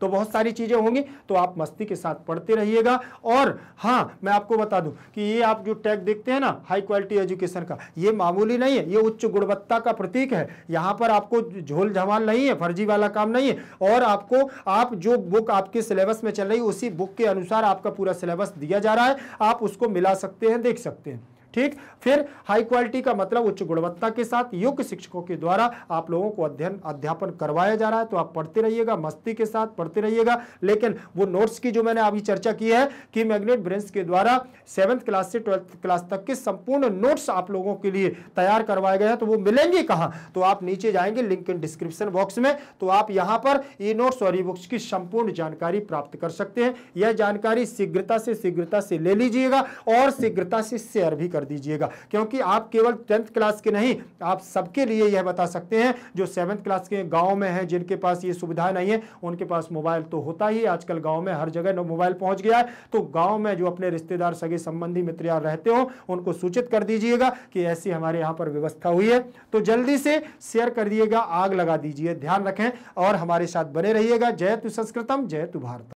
तो बहुत सारी चीज़ें होंगी तो आप मस्ती के साथ पढ़ते रहिएगा और हाँ मैं आपको बता दूं कि ये आप जो टैग देखते हैं ना हाई क्वालिटी एजुकेशन का ये मामूली नहीं है ये उच्च गुणवत्ता का प्रतीक है यहाँ पर आपको झोल झमाल नहीं है फर्जी वाला काम नहीं है और आपको आप जो बुक आपके सिलेबस में चल रही है उसी बुक के अनुसार आपका पूरा सिलेबस दिया जा रहा है आप उसको मिला सकते हैं देख सकते हैं ठीक फिर हाई क्वालिटी का मतलब उच्च गुणवत्ता के साथ योग्य शिक्षकों के द्वारा आप लोगों को अध्ययन अध्यापन करवाया जा रहा है तो आप पढ़ते रहिएगा मस्ती के साथ पढ़ते रहिएगा लेकिन वो नोट्स की जो मैंने अभी चर्चा की है कि मैग्नेट ब्रेंस के द्वारा सेवंथ क्लास से ट्वेल्थ क्लास तक के संपूर्ण नोट्स आप लोगों के लिए तैयार करवाए गए हैं तो वो मिलेंगे कहाँ तो आप नीचे जाएंगे लिंक इन डिस्क्रिप्शन बॉक्स में तो आप यहाँ पर ई e नोट्स और ई बुक्स की संपूर्ण जानकारी प्राप्त कर सकते हैं यह जानकारी शीघ्रता से शीघ्रता से ले लीजिएगा और शीघ्रता से शेयर भी कर कर दीजिएगा क्योंकि आप केवल टेंथ क्लास के नहीं आप सबके लिए यह बता सकते हैं जो सेवन्थ क्लास के गाँव में हैं जिनके पास ये सुविधा नहीं है उनके पास मोबाइल तो होता ही आजकल गाँव में हर जगह मोबाइल पहुँच गया है तो गाँव में जो अपने रिश्तेदार सगे संबंधी मित्र यार रहते हो उनको सूचित कर दीजिएगा कि ऐसी हमारे यहाँ पर व्यवस्था हुई है तो जल्दी से शेयर कर दिएगा आग लगा दीजिए ध्यान रखें और हमारे साथ बने रहिएगा जय तु संस्कृतम जय तु भारत